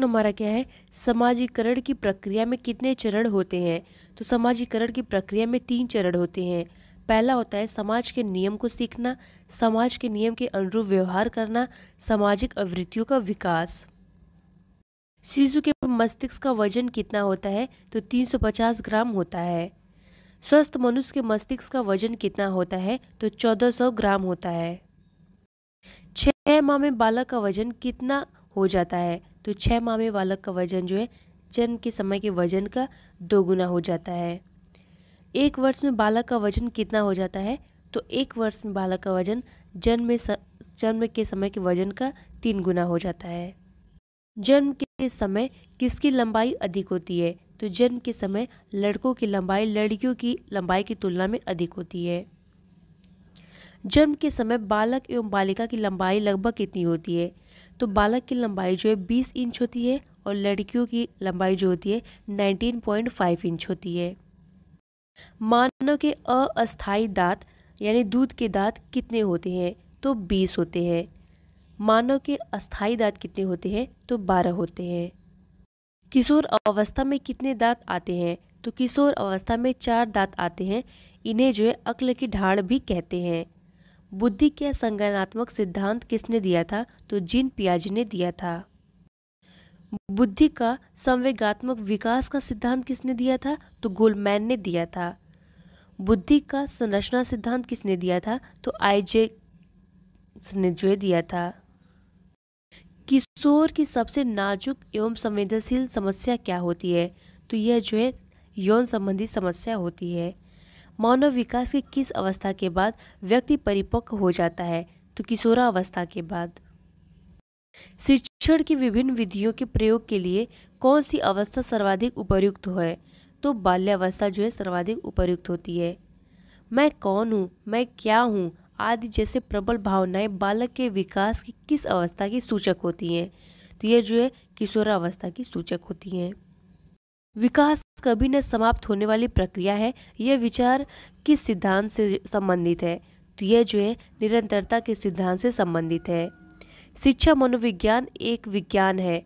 हमारा क्या है समाजीकरण की प्रक्रिया में कितने चरण होते हैं तो समाजीकरण की प्रक्रिया में तीन चरण होते हैं पहला होता है समाज के नियम को सीखना समाज के नियम के अनुरूप व्यवहार करना सामाजिक आवृत्तियों का विकास शिशु के मस्तिष्क का वजन कितना होता है तो 350 ग्राम होता है स्वस्थ मनुष्य के मस्तिष्क का वजन कितना होता है तो 1400 ग्राम होता है छह माह में बालक का वजन कितना हो जाता है तो छः माह में बालक का वजन जो है जन्म के समय के वजन का दोगुना हो जाता है एक वर्ष में बालक का वजन कितना हो जाता है तो एक वर्ष में बालक का वजन जन्म में जन्म के समय के वजन का तीन गुना हो जाता है जन्म के समय किसकी लंबाई अधिक होती है तो जन्म के समय लड़कों की लंबाई लड़कियों की लंबाई की तुलना में अधिक होती है जन्म के समय बालक एवं बालिका की लंबाई लगभग कितनी होती है तो बालक की लंबाई जो है बीस इंच होती है और लड़कियों की लंबाई जो होती है नाइनटीन पॉइंट फाइव इंच होती है मानव के अस्थायी दांत यानी दूध के दांत कितने होते हैं तो बीस होते हैं मानव के अस्थायी दांत कितने होते हैं तो बारह होते हैं किशोर अवस्था में कितने दांत आते हैं तो किशोर अवस्था में चार दांत आते हैं इन्हें जो है अक्ल की ढाड़ भी कहते हैं बुद्धि के संज्ञानात्मक सिद्धांत किसने दिया था तो जिन पियाज ने दिया था बुद्धि का संवेगात्मक विकास का सिद्धांत किसने दिया था तो गोलमैन ने दिया था बुद्धि का संरचना सिद्धांत किसने दिया था तो आईजे ने जो है दिया था किशोर की सबसे नाजुक एवं संवेदनशील समस्या क्या होती है तो यह जो है यौन संबंधी समस्या होती है मानव विकास की किस अवस्था के बाद व्यक्ति परिपक्व हो जाता है तो किशोरा अवस्था के बाद शिक्षण की विभिन्न विधियों के प्रयोग के लिए कौन सी अवस्था सर्वाधिक उपयुक्त है तो बाल्यावस्था जो है सर्वाधिक उपयुक्त होती है मैं कौन हूँ मैं क्या हूँ आदि जैसे प्रबल भावनाएं बालक के विकास की किस अवस्था की सूचक होती हैं तो यह जो है किशोरावस्था की सूचक होती हैं विकास कभी न समाप्त होने वाली प्रक्रिया है यह विचार किस सिद्धांत से संबंधित है तो यह जो है निरंतरता के सिद्धांत से संबंधित है शिक्षा मनोविज्ञान एक विज्ञान है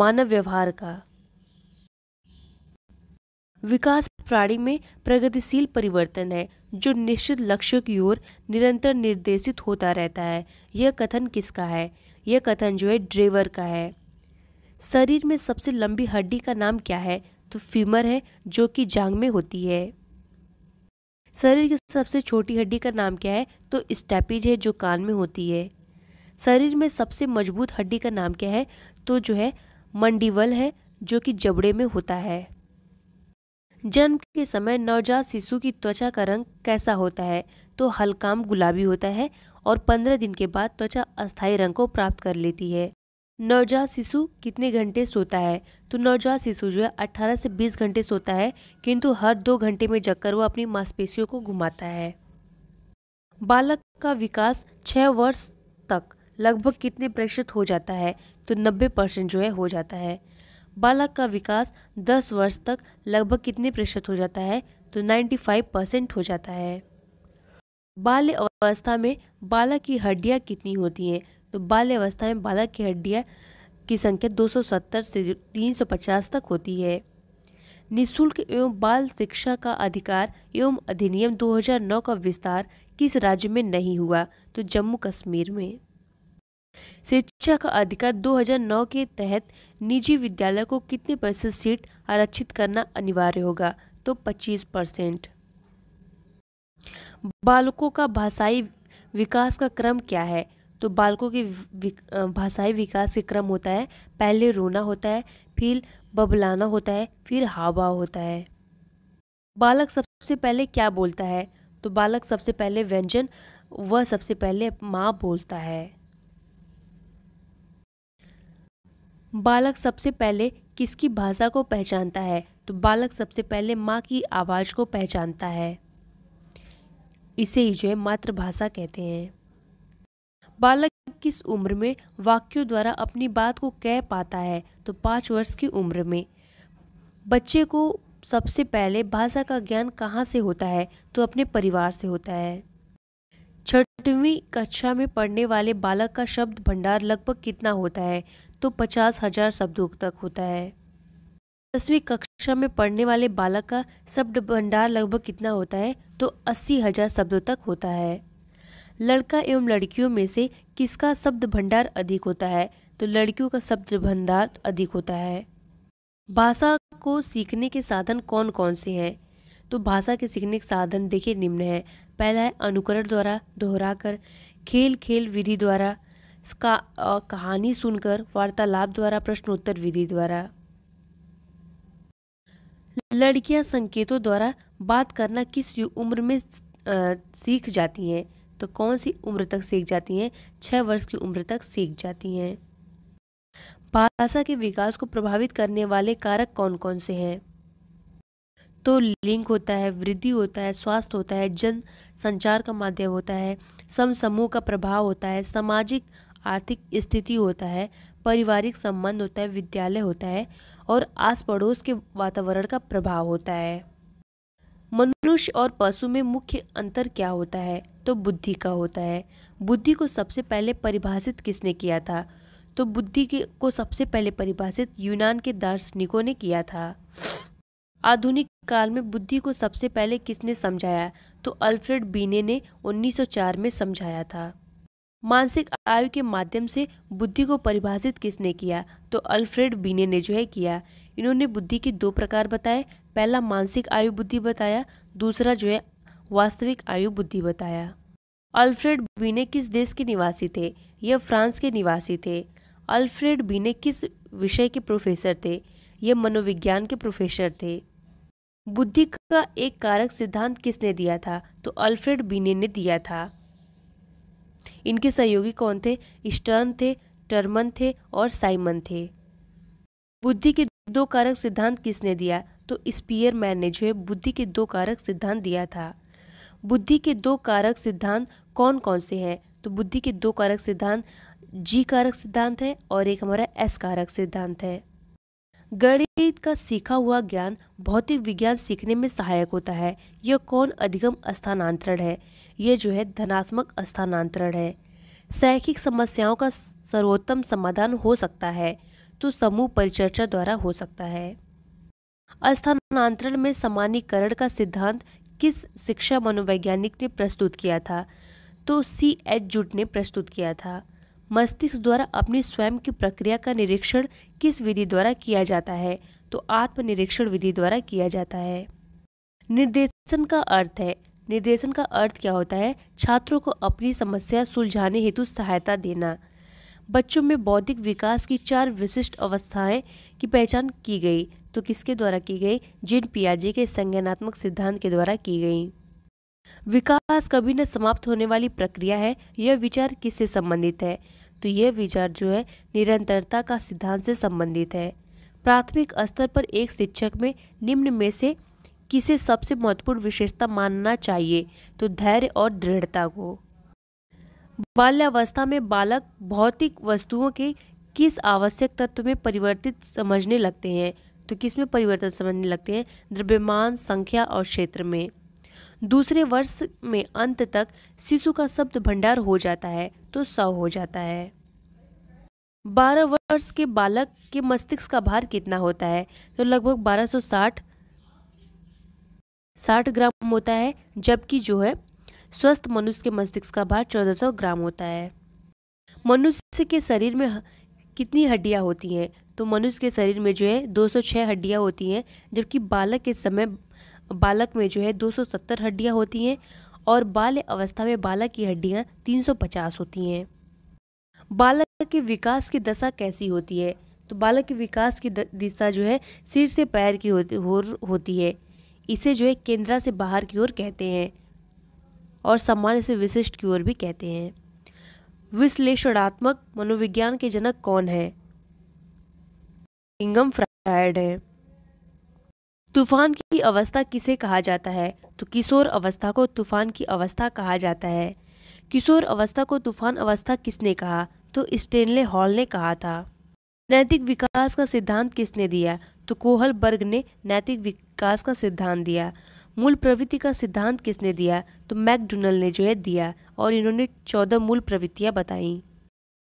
मानव व्यवहार का विकास प्राणी में प्रगतिशील परिवर्तन है जो निश्चित लक्ष्य की ओर निरंतर निर्देशित होता रहता है यह कथन किसका है यह कथन जो है ड्रेवर का है शरीर में सबसे लंबी हड्डी का नाम क्या है तो फीमर है जो कि जांग में होती है शरीर की सबसे छोटी हड्डी का नाम क्या है तो स्टैपीज है जो कान में होती है शरीर में सबसे मजबूत हड्डी का नाम क्या है तो जो है मंडीवल है जो कि जबड़े में होता है जन्म के समय नवजात शिशु की त्वचा का रंग कैसा होता है तो हल्काम गुलाबी होता है और पंद्रह दिन के बाद त्वचा अस्थायी रंग को प्राप्त कर लेती है नवजात शिशु कितने घंटे सोता है तो नवजात शिशु जो है 18 से 20 घंटे सोता है किंतु हर दो घंटे में जगकर वो अपनी मांसपेशियों को घुमाता है बालक का विकास छः वर्ष तक लगभग कितने प्रतिशत हो जाता है तो 90 परसेंट जो है हो जाता है बालक का विकास 10 वर्ष तक लगभग कितने प्रतिशत हो जाता है तो 95 परसेंट हो जाता है बाल्य अवस्था में बालक की हड्डियाँ कितनी होती हैं तो बाल्यावस्था में बालक की हड्डियाँ की संख्या 270 से 350 तक होती है निःशुल्क एवं बाल शिक्षा का अधिकार एवं अधिनियम 2009 का विस्तार किस राज्य में नहीं हुआ तो जम्मू कश्मीर में शिक्षा का अधिकार 2009 के तहत निजी विद्यालय को कितने प्रतिशत सीट आरक्षित करना अनिवार्य होगा तो 25 परसेंट बालकों का भाषाई विकास का क्रम क्या है तो बालकों के भाषाई विकास के क्रम होता है पहले रोना होता है फिर बबलाना होता है फिर हाव भाव होता है बालक सबसे पहले क्या बोलता है तो बालक सबसे पहले व्यंजन वह सबसे पहले माँ बोलता है बालक सबसे पहले किसकी भाषा को पहचानता है तो बालक सबसे पहले माँ की आवाज़ को पहचानता है इसे ही जो है मातृभाषा कहते हैं बालक किस उम्र में वाक्यों द्वारा अपनी बात को कह पाता है तो पाँच वर्ष की उम्र में बच्चे को सबसे पहले भाषा का ज्ञान कहाँ से होता है तो अपने परिवार से होता है छठवीं कक्षा में पढ़ने वाले बालक का शब्द भंडार लगभग कितना होता है तो पचास हजार शब्दों तक होता है दसवीं कक्षा में पढ़ने वाले बालक का शब्द भंडार लगभग कितना होता है तो अस्सी हजार शब्दों तक होता है लड़का एवं लड़कियों में से किसका शब्द भंडार अधिक होता है तो लड़कियों का शब्द भंडार अधिक होता है भाषा को सीखने के साधन कौन कौन से हैं तो भाषा के सीखने के साधन देखिए निम्न है पहला है अनुकरण द्वारा दोहराकर खेल खेल विधि द्वारा कहानी सुनकर वार्तालाप द्वारा प्रश्नोत्तर विधि द्वारा लड़कियां संकेतों द्वारा बात करना किस उम्र में सीख जाती हैं तो कौन सी उम्र तक सीख जाती हैं छः वर्ष की उम्र तक सीख जाती हैं भाषा के विकास को प्रभावित करने वाले कारक कौन कौन से हैं तो लिंग होता है वृद्धि होता है स्वास्थ्य होता है जन संचार का माध्यम होता है सम समूह का प्रभाव होता है सामाजिक आर्थिक स्थिति होता है पारिवारिक संबंध होता है विद्यालय होता है और आस पड़ोस के वातावरण का प्रभाव होता है मनुष्य और पशु में मुख्य अंतर क्या होता है तो बुद्धि का होता है बुद्धि को सबसे पहले परिभाषित किसने किया था तो बुद्धि के को सबसे पहले परिभाषित यूनान के दार्शनिकों ने किया था आधुनिक काल में बुद्धि को सबसे पहले किसने समझाया तो अल्फ्रेड बीने ने 1904 में समझाया था मानसिक आयु के माध्यम से बुद्धि को परिभाषित किसने किया तो अल्फ्रेड बीने ने जो है किया इन्होंने बुद्धि के दो प्रकार बताए पहला मानसिक आयु बुद्धि बताया दूसरा जो है वास्तविक आयु बुद्धि बताया अल्फ्रेड बीने किस देश के निवासी थे यह फ्रांस के निवासी थे अल्फ्रेड बीने किस विषय के प्रोफेसर थे यह मनोविज्ञान के प्रोफेसर थे बुद्धि का एक कारक सिद्धांत किसने दिया था तो अल्फ्रेड बीने ने दिया था इनके सहयोगी कौन थे स्टर्न थे टर्मन थे और साइमन थे बुद्धि के दो कारक सिद्धांत किसने दिया तो स्पीयरमैन ने जो है बुद्धि के दो कारक सिद्धांत दिया था बुद्धि के दो कारक सिद्धांत कौन कौन से हैं तो बुद्धि के दो कारक सिद्धांत जी कारक सिद्धांत है और एक हमारा एस कारक सिद्धांत है गणित का सीखा हुआ ज्ञान भौतिक विज्ञान सीखने में सहायक होता है यह कौन अधिगम स्थानांतरण है यह जो है धनात्मक स्थानांतरण है शैक्षिक समस्याओं का सर्वोत्तम समाधान हो सकता है तो समूह परिचर्चा द्वारा हो सकता है स्थानांतरण में सामान्यकरण का सिद्धांत किस शिक्षा मनोवैज्ञानिक ने प्रस्तुत किया था तो सी एच जुट ने प्रस्तुत किया था मस्तिष्क द्वारा अपनी स्वयं की प्रक्रिया का निरीक्षण किस विधि द्वारा किया जाता है तो आत्मनिरीक्षण विधि द्वारा किया जाता है निर्देशन का अर्थ है निर्देशन का अर्थ क्या होता है छात्रों को अपनी समस्या सुलझाने हेतु सहायता देना बच्चों में बौद्धिक विकास की चार विशिष्ट अवस्थाएं की पहचान की गई तो किसके द्वारा की गई जिन पियाजे के संज्ञानात्मक सिद्धांत के द्वारा की गई विकास कभी न समाप्त होने वाली प्रक्रिया है यह विचार किससे संबंधित है तो यह विचार जो है निरंतरता का सिद्धांत से संबंधित है प्राथमिक स्तर पर एक शिक्षक में निम्न में से किसे सबसे महत्वपूर्ण विशेषता मानना चाहिए तो धैर्य और दृढ़ता को बाल्यावस्था में बालक भौतिक वस्तुओं के किस आवश्यक तत्व में परिवर्तित समझने लगते हैं तो किस में परिवर्तन समझने लगते हैं द्रव्यमान संख्या और क्षेत्र में दूसरे वर्ष में अंत तक शिशु का शब्द भंडार हो जाता है तो सौ हो जाता है बारह वर्ष के बालक के मस्तिष्क का भार कितना होता है तो लगभग बारह सौ साठ साठ ग्राम होता है जबकि जो है स्वस्थ मनुष्य के मस्तिष्क का भार चौदह सौ ग्राम होता है मनुष्य के शरीर में कितनी हड्डियां होती हैं तो मनुष्य के शरीर में जो है 206 हड्डियाँ होती हैं जबकि बालक के समय बालक में जो है 270 हड्डियाँ होती हैं और बाल्य अवस्था में बालक की हड्डियाँ 350 होती हैं बालक के विकास की दशा कैसी होती है तो बालक के विकास की दिशा जो है सिर से पैर की होती होती है इसे जो है केंद्रा से बाहर की ओर कहते हैं और सामान्य से विशिष्ट की ओर भी कहते हैं विश्लेषणात्मक मनोविज्ञान के जनक कौन है लिंगम फ्राइड है तूफान की अवस्था किसे कहा जाता है तो किशोर अवस्था को तूफान की अवस्था कहा जाता है किशोर अवस्था को तूफान अवस्था किसने कहा तो स्टेनले हॉल ने कहा था नैतिक विकास का सिद्धांत किसने दिया तो कोहल बर्ग ने नैतिक विकास का सिद्धांत दिया मूल प्रवृत्ति का सिद्धांत किसने दिया तो मैकडोनल्ड ने जो है दिया और इन्होंने चौदह मूल प्रवृत्तियाँ बताई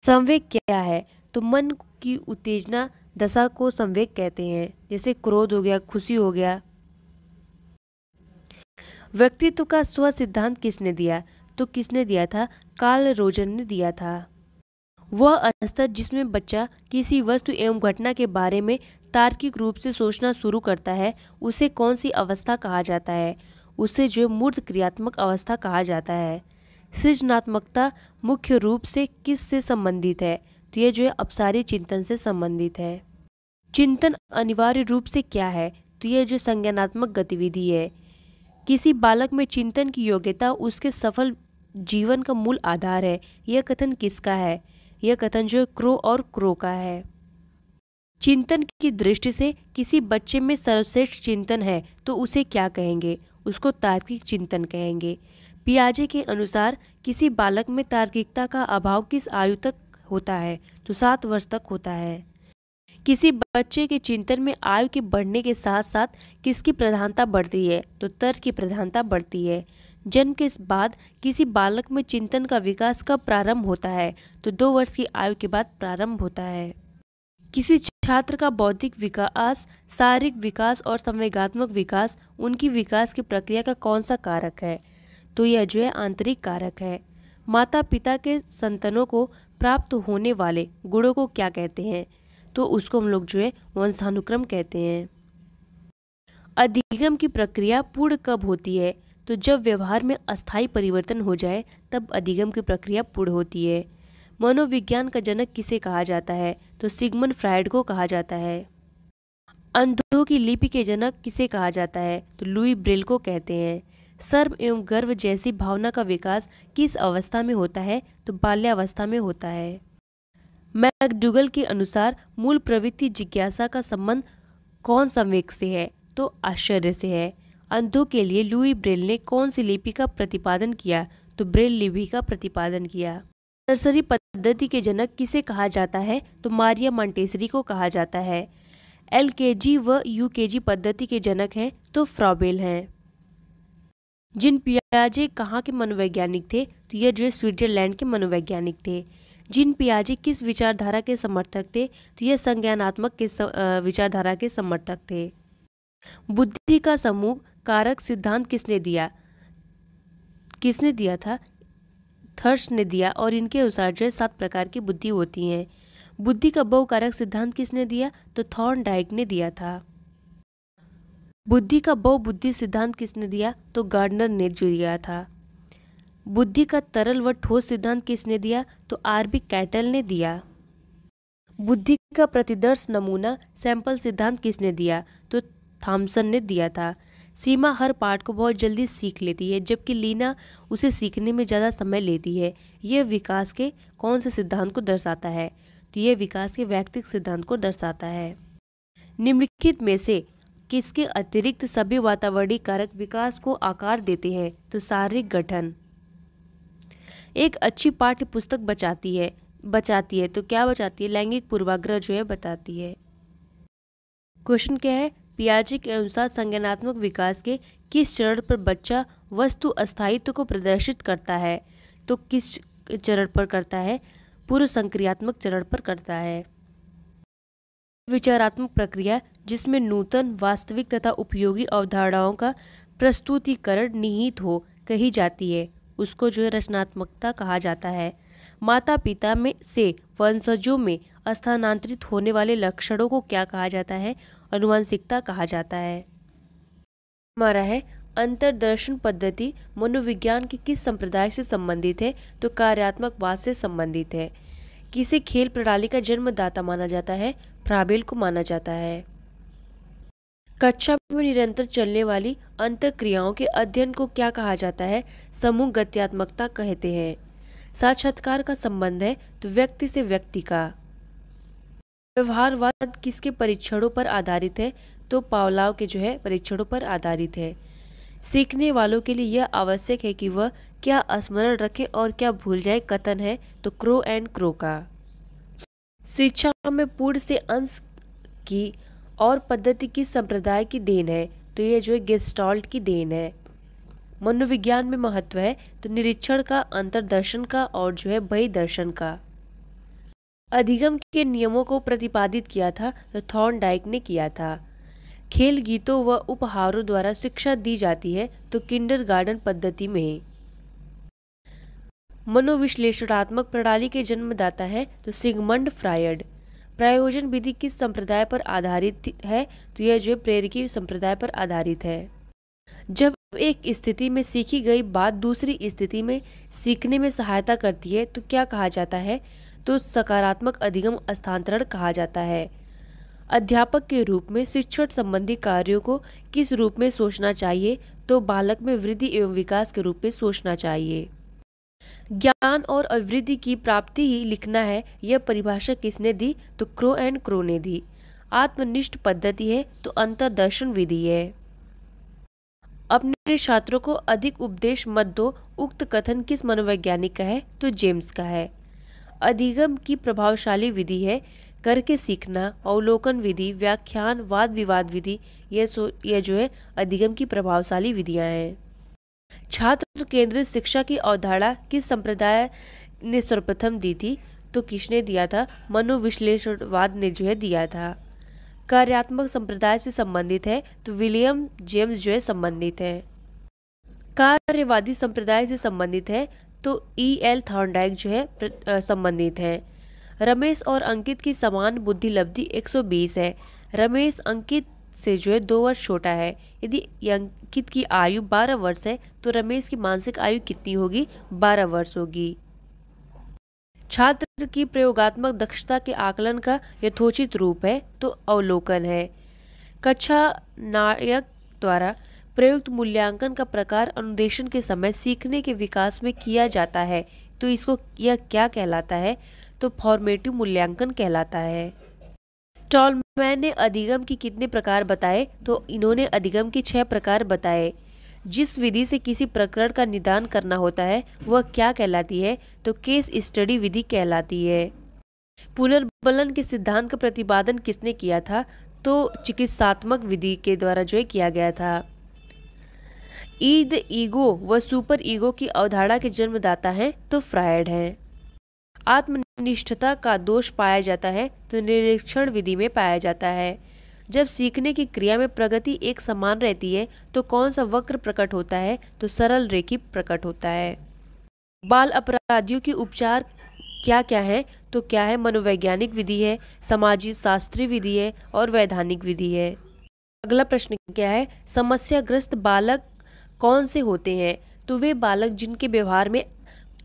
संवेग क्या है तो मन की उत्तेजना दशा को संवेग कहते हैं जैसे क्रोध हो गया खुशी हो गया व्यक्तित्व का स्व सिद्धांत किसने दिया तो किसने दिया था काल रोजन ने दिया था वह स्तर जिसमें बच्चा किसी वस्तु एवं घटना के बारे में तार्किक रूप से सोचना शुरू करता है उसे कौन सी अवस्था कहा जाता है उसे जो मूर्त क्रियात्मक अवस्था कहा जाता है सृजनात्मकता मुख्य रूप से किस से संबंधित है तो जो है अपसारी चिंतन से संबंधित है चिंतन अनिवार्य रूप से क्या है तो यह जो संज्ञानात्मक गतिविधि है किसी बालक में चिंतन की योग्यता उसके सफल जीवन का मूल आधार है यह कथन किसका है यह कथन जो क्रो और क्रो का है चिंतन की दृष्टि से किसी बच्चे में सर्वश्रेष्ठ चिंतन है तो उसे क्या कहेंगे उसको तार्किक चिंतन कहेंगे पियाजे के अनुसार किसी बालक में तार्किकता का अभाव किस आयु तक होता है तो सात वर्ष तक होता है किसी बच्चे के चिंतन में आयु के बढ़ने के साथ साथ किसकी प्रधानता बढ़ती है तो तर्क की प्रधानता बढ़ती है जन्म के बाद किसी बालक में चिंतन का विकास कब प्रारंभ होता है तो दो वर्ष की आयु के बाद प्रारंभ होता है किसी छात्र का बौद्धिक विकास शारीरिक विकास और संवेगात्मक विकास उनकी विकास की प्रक्रिया का कौन सा कारक है तो यह जो है आंतरिक कारक है माता पिता के संतानों को प्राप्त होने वाले गुणों को क्या कहते हैं तो उसको हम लोग जो है वंशानुक्रम कहते हैं अधिगम की प्रक्रिया पूर्ण कब होती है तो जब व्यवहार में अस्थायी परिवर्तन हो जाए तब अधिगम की प्रक्रिया पूर्ण होती है मनोविज्ञान का जनक किसे कहा जाता है तो सिगमन फ्रायड को कहा जाता है अंधों की लिपि के जनक किसे कहा जाता है तो लुई ब्रेल को कहते हैं सर्व एवं गर्व जैसी भावना का विकास किस अवस्था में होता है तो बाल्यावस्था में होता है मैकडुगल के अनुसार मूल प्रवृत्ति जिज्ञासा का संबंध कौन संवेक से है तो आश्चर्य से है अंधों के लिए लुई ब्रेल ने कौन सी लिपि का प्रतिपादन किया तो ब्रेल लिपि का प्रतिपादन किया नर्सरी पद्धति के जनक किसे कहा जाता है तो मारिया मांटेसरी को कहा जाता है एल के जी व यू के जी पद्धति के जनक हैं तो फ्रॉबेल हैं जिन पियाजे कहाँ के मनोवैज्ञानिक थे तो यह जो है स्विट्जरलैंड के मनोवैज्ञानिक थे जिन पियाजे किस विचारधारा के समर्थक थे तो यह संज्ञानात्मक के विचारधारा के समर्थक थे बुद्धि का समूह कारक सिद्धांत किसने दिया किसने दिया था थर्स ने दिया और इनके अनुसार जो है सात प्रकार की बुद्धि होती हैं बुद्धि का बहुकारक सिद्धांत किसने दिया तो थॉर्न डाइक ने दिया था बुद्धि का बहुबुद्धि सिद्धांत किसने दिया तो गार्डनर ने जो दिया था बुद्धि का तरल व ठोस सिद्धांत किसने दिया तो आर बी कैटल ने दिया बुद्धि का प्रतिदर्श नमूना सैंपल सिद्धांत किसने दिया तो थॉमसन ने दिया था सीमा हर पाठ को बहुत जल्दी सीख लेती है जबकि लीना उसे सीखने में ज़्यादा समय लेती है यह विकास के कौन से सिद्धांत को दर्शाता है तो यह विकास के व्यक्तिक सिद्धांत को दर्शाता है निम्नलिखित में से कि इसके अतिरिक्त सभी वातावरणीय कारक विकास को आकार देते हैं तो शारीरिक गठन एक अच्छी पाठ्य पुस्तक बचाती है बचाती है तो क्या बचाती है लैंगिक पूर्वाग्रह जो है बताती है क्वेश्चन क्या है पियाजी के अनुसार संज्ञानात्मक विकास के किस चरण पर बच्चा वस्तु अस्थायित्व को प्रदर्शित करता है तो किस चरण पर करता है पूर्व संक्रियात्मक चरण पर करता है विचारात्मक प्रक्रिया जिसमें नूतन वास्तविक तथा उपयोगी अवधारणाओं का प्रस्तुतिकरण निहित हो कही जाती है उसको जो है रचनात्मकता कहा जाता है माता पिता में से वंशजों में स्थानांतरित होने वाले लक्षणों को क्या कहा जाता है अनुवांशिकता कहा जाता है हमारा है अंतर्दर्शन पद्धति मनोविज्ञान के किस संप्रदाय से संबंधित है तो कार्यात्मक वाद से संबंधित है किसे खेल प्रणाली का जन्मदाता माना जाता है फ्राबेल को माना जाता है कक्षा में निरंतर चलने वाली अंत क्रियाओं के अध्ययन को क्या कहा जाता है समूह गत्यात्मकता कहते हैं साक्षात्कार का संबंध है तो व्यक्ति से व्यक्ति का व्यवहारवाद किसके परीक्षणों पर आधारित है तो पावलाव के जो है परीक्षणों पर आधारित है सीखने वालों के लिए यह आवश्यक है कि वह क्या स्मरण रखे और क्या भूल जाए कथन है तो क्रो एंड क्रो का शिक्षा में पूर्ण से अंश की और पद्धति की संप्रदाय की देन है तो यह जो है गेस्टॉल्ट की देन है मनोविज्ञान में महत्व है तो निरीक्षण का अंतर्दर्शन का और जो है बही दर्शन का अधिगम के नियमों को प्रतिपादित किया था तो थॉर्न डाइक ने किया था खेल गीतों व उपहारों द्वारा शिक्षा दी जाती है तो किंडर गार्डन पद्धति में मनोविश्लेषणात्मक प्रणाली के जन्मदाता हैं तो सिगमंड फ्रायड प्रायोजन विधि किस संप्रदाय पर आधारित है तो यह जो प्रेरकी संप्रदाय पर आधारित है जब एक स्थिति में सीखी गई बात दूसरी स्थिति में सीखने में सहायता करती है तो क्या कहा जाता है तो सकारात्मक अधिगम स्थानांतरण कहा जाता है अध्यापक के रूप में शिक्षण संबंधी कार्यों को किस रूप में सोचना चाहिए तो बालक में वृद्धि एवं विकास के रूप में सोचना चाहिए ज्ञान और अभिवृद्धि की प्राप्ति ही लिखना है यह परिभाषा किसने दी तो क्रो एंड क्रो ने दी आत्मनिष्ठ पद्धति है तो अंतर्दर्शन विधि है अपने छात्रों को अधिक उपदेश मत दो उक्त कथन किस मनोवैज्ञानिक का है तो जेम्स का है अधिगम की प्रभावशाली विधि है करके सीखना अवलोकन विधि व्याख्यान वाद विवाद विधि यह सो ये जो है अधिगम की प्रभावशाली विधियाँ हैं छात्र केंद्रित शिक्षा की अवधारणा किस संप्रदाय ने सर्वप्रथम दी थी तो किसने दिया था मनोविश्लेषणवाद ने जो है दिया था कार्यात्मक संप्रदाय से संबंधित है तो विलियम जेम्स जो है संबंधित है कार्यवादी संप्रदाय से संबंधित है तो ई एल थॉर्नडाइक जो है संबंधित है रमेश और अंकित की समान बुद्धि लब्धि 120 है रमेश अंकित से जो है दो वर्ष छोटा है यदि अंकित की आयु 12 वर्ष है तो रमेश की मानसिक आयु कितनी होगी 12 वर्ष होगी छात्र की प्रयोगात्मक दक्षता के आकलन का यथोचित रूप है तो अवलोकन है कक्षा नायक द्वारा प्रयुक्त मूल्यांकन का प्रकार अनुदेशन के समय सीखने के विकास में किया जाता है तो इसको यह क्या कहलाता है तो फॉर्मेटिव मूल्यांकन कहलाता है टॉलमैन ने अधिगम के कितने प्रकार बताए तो इन्होंने अधिगम के छह प्रकार बताए जिस विधि से किसी प्रकरण का निदान करना होता है वह क्या कहलाती है तो केस स्टडी विधि कहलाती है पुनर्बलन के सिद्धांत का प्रतिपादन किसने किया था तो चिकित्सात्मक विधि के द्वारा जो है किया गया था ईद ईगो व सुपर ईगो की अवधारणा के जन्मदाता हैं तो फ्रायड हैं आत्मनिष्ठता का दोष पाया जाता है तो निरीक्षण विधि में पाया जाता है जब सीखने की क्रिया में प्रगति एक समान रहती है तो कौन सा वक्र प्रकट होता है तो सरल रेखी प्रकट होता है बाल अपराधियों की उपचार क्या क्या है तो क्या है मनोवैज्ञानिक विधि है सामाजिक शास्त्रीय विधि है और वैधानिक विधि है अगला प्रश्न क्या है समस्याग्रस्त बालक कौन से होते हैं तो वे बालक जिनके व्यवहार में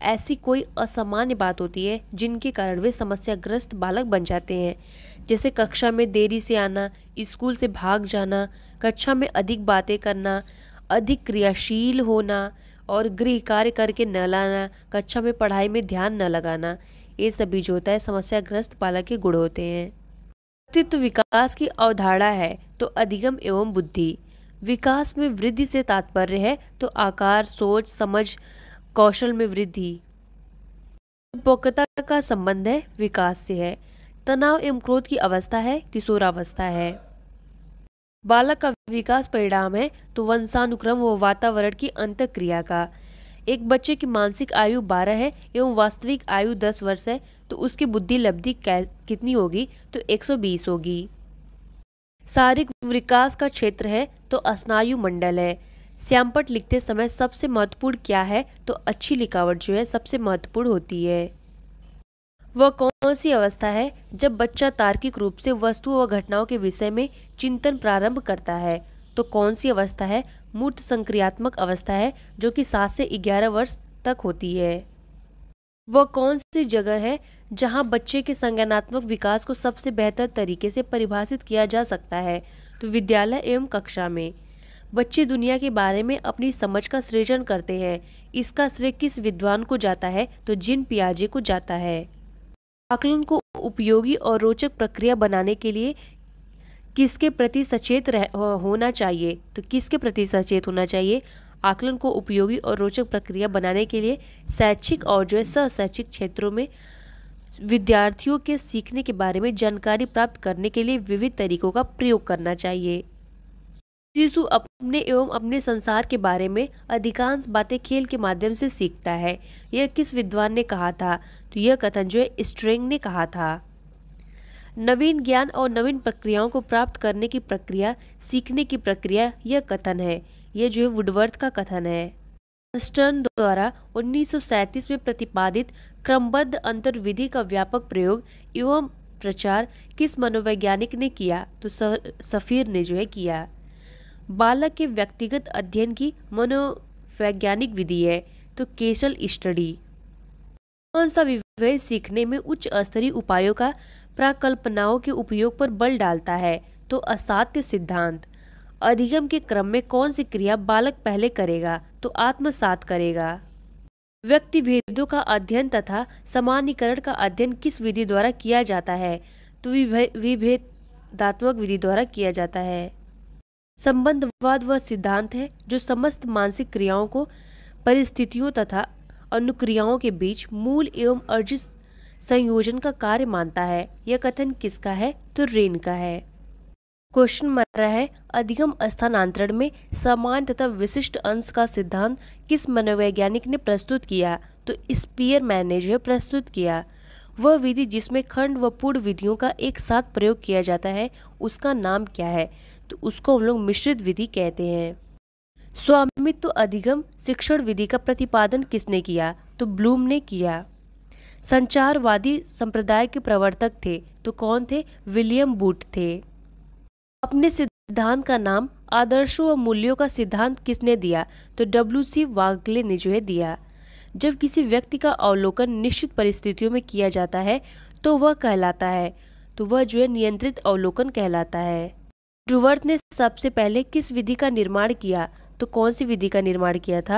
ऐसी कोई असामान्य बात होती है जिनके कारण वे समस्याग्रस्त बालक बन जाते हैं जैसे कक्षा में देरी से आना स्कूल से भाग जाना कक्षा में अधिक बातें करना अधिक क्रियाशील होना और गृह कार्य करके न लाना कक्षा में पढ़ाई में ध्यान न लगाना ये सभी जो होता है समस्याग्रस्त बालक के गुण होते हैं व्यक्तित्व विकास की अवधारणा है तो अधिगम एवं बुद्धि विकास में वृद्धि से तात्पर्य है तो आकार सोच समझ कौशल में वृद्धि पोकता का संबंध है विकास से है तनाव एवं क्रोध की अवस्था है किशोरावस्था है बालक का विकास परिणाम है तो वंशानुक्रम व वातावरण की अंत क्रिया का एक बच्चे की मानसिक आयु 12 है एवं वास्तविक आयु 10 वर्ष है तो उसकी बुद्धि लब्धि कितनी होगी तो 120 होगी शारीरिक विकास का क्षेत्र है तो स्नायु मंडल है श्यामपट लिखते समय सबसे महत्वपूर्ण क्या है तो अच्छी लिखावट जो है सबसे महत्वपूर्ण होती है वह कौन सी अवस्था है जब बच्चा तार्किक रूप से वस्तु व घटनाओं के विषय में चिंतन प्रारंभ करता है तो कौन सी अवस्था है मूर्त संक्रियात्मक अवस्था है जो कि सात से ग्यारह वर्ष तक होती है वह कौन सी जगह है जहाँ बच्चे के संज्ञानात्मक विकास को सबसे बेहतर तरीके से परिभाषित किया जा सकता है तो विद्यालय एवं कक्षा में बच्चे दुनिया के बारे में अपनी समझ का सृजन करते हैं इसका श्रेय किस विद्वान को जाता है तो जिन पियाजे को जाता है आकलन को उपयोगी और रोचक प्रक्रिया बनाने के लिए किसके प्रति सचेत रह, होना चाहिए तो किसके प्रति सचेत होना चाहिए आकलन को उपयोगी और रोचक प्रक्रिया बनाने के लिए शैक्षिक और जो है सशैक्षिक क्षेत्रों में विद्यार्थियों के सीखने के बारे में जानकारी प्राप्त करने के लिए विविध तरीकों का प्रयोग करना चाहिए शिशु अपने एवं अपने संसार के बारे में अधिकांश बातें खेल के माध्यम से सीखता है यह किस विद्वान ने कहा था तो यह कथन जो है स्ट्रेंग ने कहा था नवीन ज्ञान और नवीन प्रक्रियाओं को प्राप्त करने की प्रक्रिया सीखने की प्रक्रिया यह कथन है यह जो है वुडवर्थ का कथन है स्टर्न द्वारा 1937 में प्रतिपादित क्रमबद्ध अंतर्विधि का व्यापक प्रयोग एवं प्रचार किस मनोवैज्ञानिक ने किया तो सफीर ने जो है किया बालक के व्यक्तिगत अध्ययन की मनोवैज्ञानिक विधि है तो केशल स्टडी कौन सा विवेक सीखने में उच्च स्तरीय उपायों का प्राकल्पनाओं के उपयोग पर बल डालता है तो असाध्य सिद्धांत अधिगम के क्रम में कौन सी क्रिया बालक पहले करेगा तो आत्मसात करेगा व्यक्ति भेदों का अध्ययन तथा सामान्यकरण का अध्ययन किस विधि द्वारा किया जाता है तो विभेदात्मक विधि द्वारा किया जाता है संबंधवाद वह सिद्धांत है जो समस्त मानसिक क्रियाओं को परिस्थितियों तथा अनुक्रियाओं के बीच मूल एवं अर्जित संयोजन का कार्य मानता है यह कथन किसका है तो रेन का है क्वेश्चन मारा है अधिगम स्थानांतरण में समान तथा विशिष्ट अंश का सिद्धांत किस मनोवैज्ञानिक ने प्रस्तुत किया तो मैन ने जो है प्रस्तुत किया वह विधि जिसमें खंड व पूर्ण विधियों का एक साथ प्रयोग किया जाता है उसका नाम क्या है तो उसको हम लोग मिश्रित विधि कहते हैं स्वामित्व अधिगम शिक्षण विधि का प्रतिपादन किसने किया तो ब्लूम ने किया संचारवादी संप्रदाय के प्रवर्तक थे तो कौन थे विलियम बूट थे अपने सिद्धांत का नाम आदर्शों व मूल्यों का सिद्धांत किसने दिया तो डब्ल्यू सी वागले ने जो है दिया जब किसी व्यक्ति का अवलोकन निश्चित परिस्थितियों में किया जाता है तो वह कहलाता है तो वह जो है नियंत्रित अवलोकन कहलाता है ड्रूवर्थ ने सबसे पहले किस विधि का निर्माण किया तो कौन सी विधि का निर्माण किया था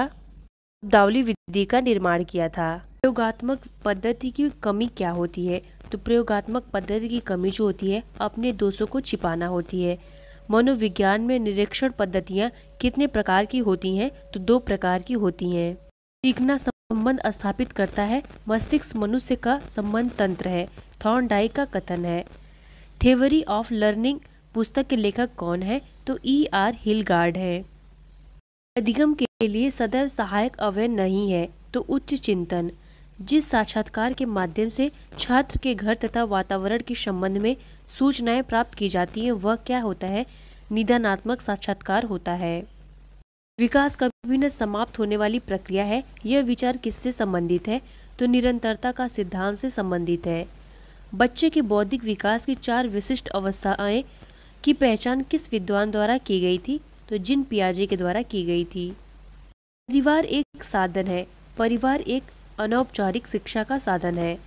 दावली विधि का निर्माण किया था प्रयोगात्मक पद्धति की कमी क्या होती है तो प्रयोगात्मक पद्धति की कमी जो होती है अपने दोषों को छिपाना होती है मनोविज्ञान में निरीक्षण पद्धतियाँ कितने प्रकार की होती हैं तो दो प्रकार की होती हैं सीखना संबंध स्थापित करता है मस्तिष्क मनुष्य का संबंध तंत्र है डाई का कथन है थ्योरी ऑफ लर्निंग पुस्तक के लेखक कौन है तो ई आर हिलगार्ड है अधिगम के लिए सदैव सहायक अवय नहीं है तो उच्च चिंतन जिस साक्षात्कार के माध्यम से छात्र के घर तथा वातावरण के संबंध में सूचनाएं प्राप्त की जाती हैं वह क्या होता है निदानात्मक साक्षात्कार होता है विकास कभी न समाप्त होने वाली प्रक्रिया है यह विचार किससे संबंधित है तो निरंतरता का सिद्धांत से संबंधित है बच्चे के बौद्धिक विकास की चार विशिष्ट अवस्थाएं की पहचान किस विद्वान द्वारा की गई थी तो जिन पियाजे के द्वारा की गई थी परिवार एक साधन है परिवार एक अनौपचारिक शिक्षा का साधन है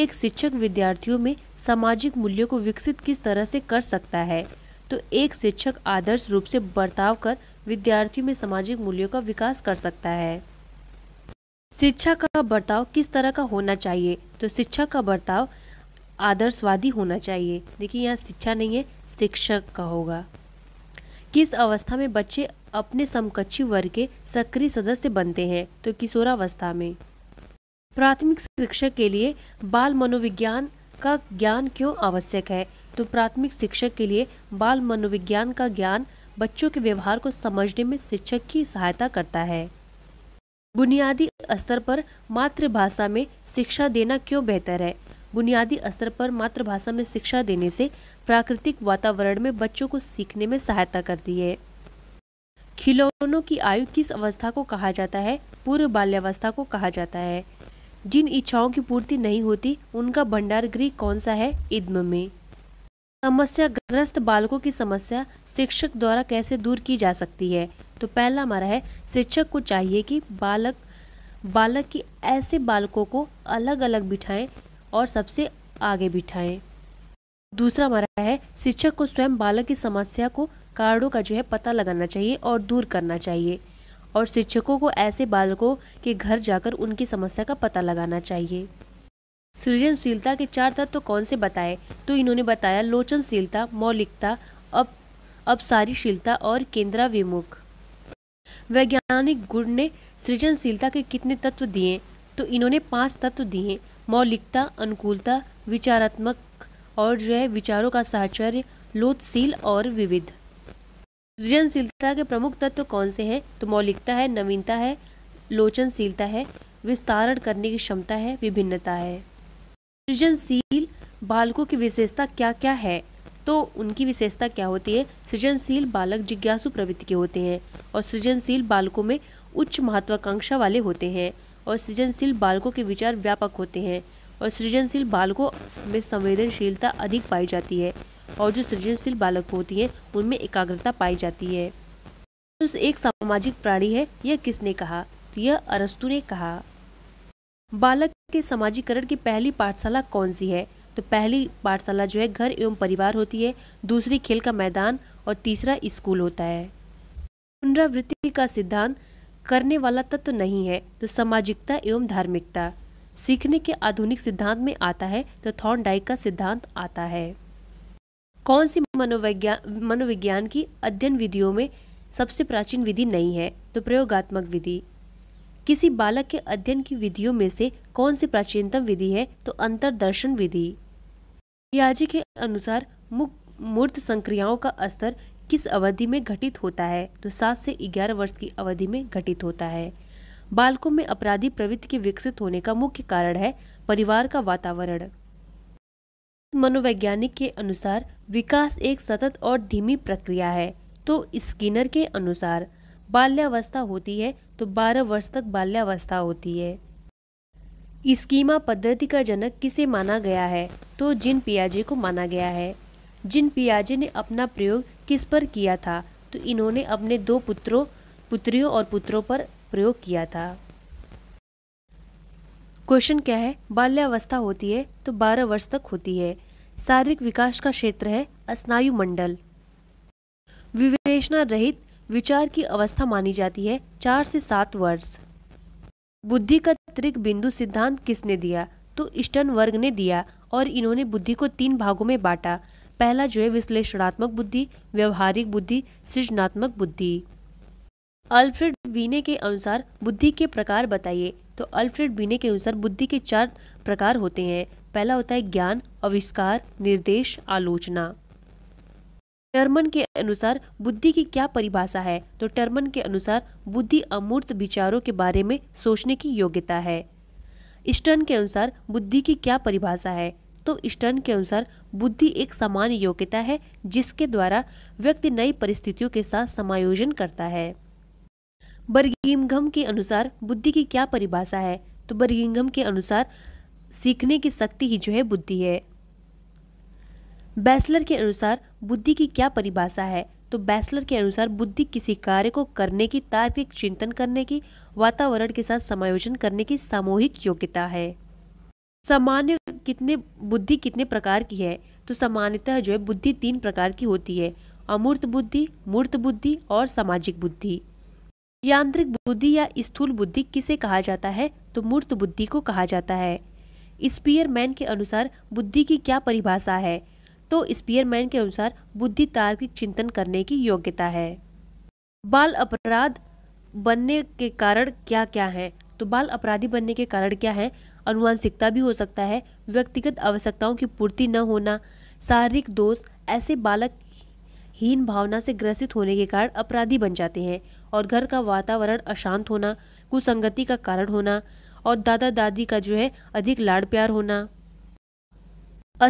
एक शिक्षक विद्यार्थियों में सामाजिक मूल्यों को विकसित किस तरह से कर सकता है तो एक शिक्षक आदर्श रूप से बर्ताव कर विद्यार्थियों में सामाजिक मूल्यों का विकास कर सकता है शिक्षा का बर्ताव किस तरह का होना चाहिए तो शिक्षा का बर्ताव आदर्शवादी होना चाहिए देखिए यहाँ शिक्षा नहीं है शिक्षक का होगा किस अवस्था में बच्चे अपने समकक्षी वर्ग के सक्रिय सदस्य बनते हैं तो किशोरावस्था में प्राथमिक शिक्षक के लिए बाल मनोविज्ञान का ज्ञान क्यों आवश्यक है तो प्राथमिक शिक्षक के लिए बाल मनोविज्ञान का ज्ञान बच्चों के व्यवहार को समझने में शिक्षक की सहायता करता है बुनियादी स्तर पर मातृभाषा में शिक्षा देना क्यों बेहतर है बुनियादी स्तर पर मातृभाषा में शिक्षा देने से प्राकृतिक वातावरण में बच्चों को सीखने में सहायता करती है खिलौनों की आयु किस अवस्था को कहा जाता है पूर्व बाल्यावस्था को कहा जाता है जिन इच्छाओं की पूर्ति नहीं होती उनका भंडार गृह कौन सा है इद्म में समस्या ग्रस्त बालकों की समस्या शिक्षक द्वारा कैसे दूर की जा सकती है तो पहला हमारा है शिक्षक को चाहिए कि बालक बालक की ऐसे बालकों को अलग अलग बिठाएं और सबसे आगे बिठाएं दूसरा हमारा है शिक्षक को स्वयं बालक की समस्या को कारणों का जो है पता लगाना चाहिए और दूर करना चाहिए और शिक्षकों को ऐसे बालकों के घर जाकर उनकी समस्या का पता लगाना चाहिए सृजनशीलता के चार तत्व तो कौन से बताए तो इन्होंने बताया लोचनशीलता मौलिकता अब अपसारीशीलता और केंद्रा विमुख वैज्ञानिक गुण ने सृजनशीलता के कितने तत्व दिए तो इन्होंने पांच तत्व दिए मौलिकता अनुकूलता विचारात्मक और जो है विचारों का साहचर्य लोतशील और विविध सृजनशीलता के प्रमुख तत्व कौन से हैं तो मौलिकता है नवीनता है लोचनशीलता है विस्तारण करने की क्षमता है विभिन्नता है सृजनशील बालकों की विशेषता क्या क्या है तो उनकी विशेषता क्या होती है सृजनशील बालक जिज्ञासु प्रवृत्ति के होते हैं और सृजनशील बालकों में उच्च महत्वाकांक्षा वाले होते हैं और सृजनशील बालकों के विचार व्यापक होते हैं और सृजनशील बालकों में संवेदनशीलता अधिक पाई जाती है और जो सृजनशील बालक होती है उनमें एकाग्रता पाई जाती है मनुष्य तो एक सामाजिक प्राणी है यह किसने कहा तो यह अरस्तु ने कहा बालक के सामाजिकरण की पहली पाठशाला कौन सी है तो पहली पाठशाला जो है घर एवं परिवार होती है दूसरी खेल का मैदान और तीसरा स्कूल होता है पुनरावृत्ति का सिद्धांत करने वाला तत्व तो नहीं है तो सामाजिकता एवं धार्मिकता सीखने के आधुनिक सिद्धांत में आता है तो थॉर्नडाइक का सिद्धांत आता है कौन सी मनोविज्ञान मनोविज्ञान की अध्ययन विधियों में सबसे प्राचीन विधि नहीं है तो प्रयोगात्मक विधि किसी बालक के अध्ययन की विधियों में से कौन सी प्राचीनतम विधि है तो अंतरदर्शन विधि याजी के अनुसार मूर्त संक्रियाओं का स्तर किस अवधि में घटित होता है तो सात से ग्यारह वर्ष की अवधि में घटित होता है बालकों में अपराधी प्रवृत्ति के विकसित होने का मुख्य कारण है परिवार का वातावरण मनोवैज्ञानिक के अनुसार विकास एक सतत और धीमी प्रक्रिया है तो स्किनर के अनुसार बाल्यावस्था होती है तो 12 वर्ष तक बाल्यावस्था होती है स्कीमा पद्धति का जनक किसे माना गया है तो जिन पियाजे को माना गया है जिन पियाजे ने अपना प्रयोग किस पर किया था तो इन्होंने अपने दो पुत्रों पुत्रियों और पुत्रों पर प्रयोग किया था क्वेश्चन क्या है बाल्यावस्था होती है तो 12 वर्ष तक होती है शारीरिक विकास का क्षेत्र है स्नायु मंडल विवेचना रहित विचार की अवस्था मानी जाती है चार से सात वर्ष बुद्धि का त्रिक बिंदु सिद्धांत किसने दिया तो स्टन वर्ग ने दिया और इन्होंने बुद्धि को तीन भागों में बांटा पहला जो है विश्लेषणात्मक बुद्धि व्यवहारिक बुद्धि सृजनात्मक बुद्धि अल्फ्रेड बीने के अनुसार बुद्धि के प्रकार बताइए तो अल्फ्रेड बीने के अनुसार बुद्धि के चार प्रकार होते हैं पहला होता है ज्ञान अविष्कार निर्देश आलोचना टर्मन के अनुसार बुद्धि की क्या परिभाषा है तो टर्मन के अनुसार बुद्धि अमूर्त विचारों के बारे में सोचने की योग्यता है स्टर्न के अनुसार बुद्धि की क्या परिभाषा है तो स्टर्न के अनुसार बुद्धि एक समान योग्यता है जिसके द्वारा व्यक्ति नई परिस्थितियों के साथ समायोजन करता है बर्गिंगम के अनुसार बुद्धि की क्या परिभाषा है तो बर्गिंगम के अनुसार सीखने की शक्ति ही जो है बुद्धि है बैसलर के अनुसार बुद्धि की क्या परिभाषा है तो बैसलर के अनुसार बुद्धि किसी कार्य को करने की तार्किक चिंतन करने की वातावरण के साथ समायोजन करने की सामूहिक योग्यता है सामान्य कितने बुद्धि कितने प्रकार की है तो सामान्यतः जो है बुद्धि तीन प्रकार की होती है अमूर्त बुद्धि मूर्त बुद्धि और सामाजिक बुद्धि यांत्रिक बुद्धि या स्थूल बुद्धि किसे कहा जाता है तो मूर्त बुद्धि को कहा जाता है स्पीयरमैन के अनुसार बुद्धि की क्या परिभाषा है तो स्पीयरमैन के अनुसार बुद्धि तार्किक चिंतन करने की योग्यता है बाल अपराध बनने के कारण क्या क्या है तो बाल अपराधी बनने के कारण क्या है अनुवांशिकता भी हो सकता है व्यक्तिगत आवश्यकताओं की पूर्ति न होना शारीरिक दोष ऐसे बालक हीन भावना से ग्रसित होने के कारण अपराधी बन जाते हैं और घर का वातावरण अशांत होना कुसंगति का कारण होना और दादा दादी का जो है अधिक लाड़ प्यार होना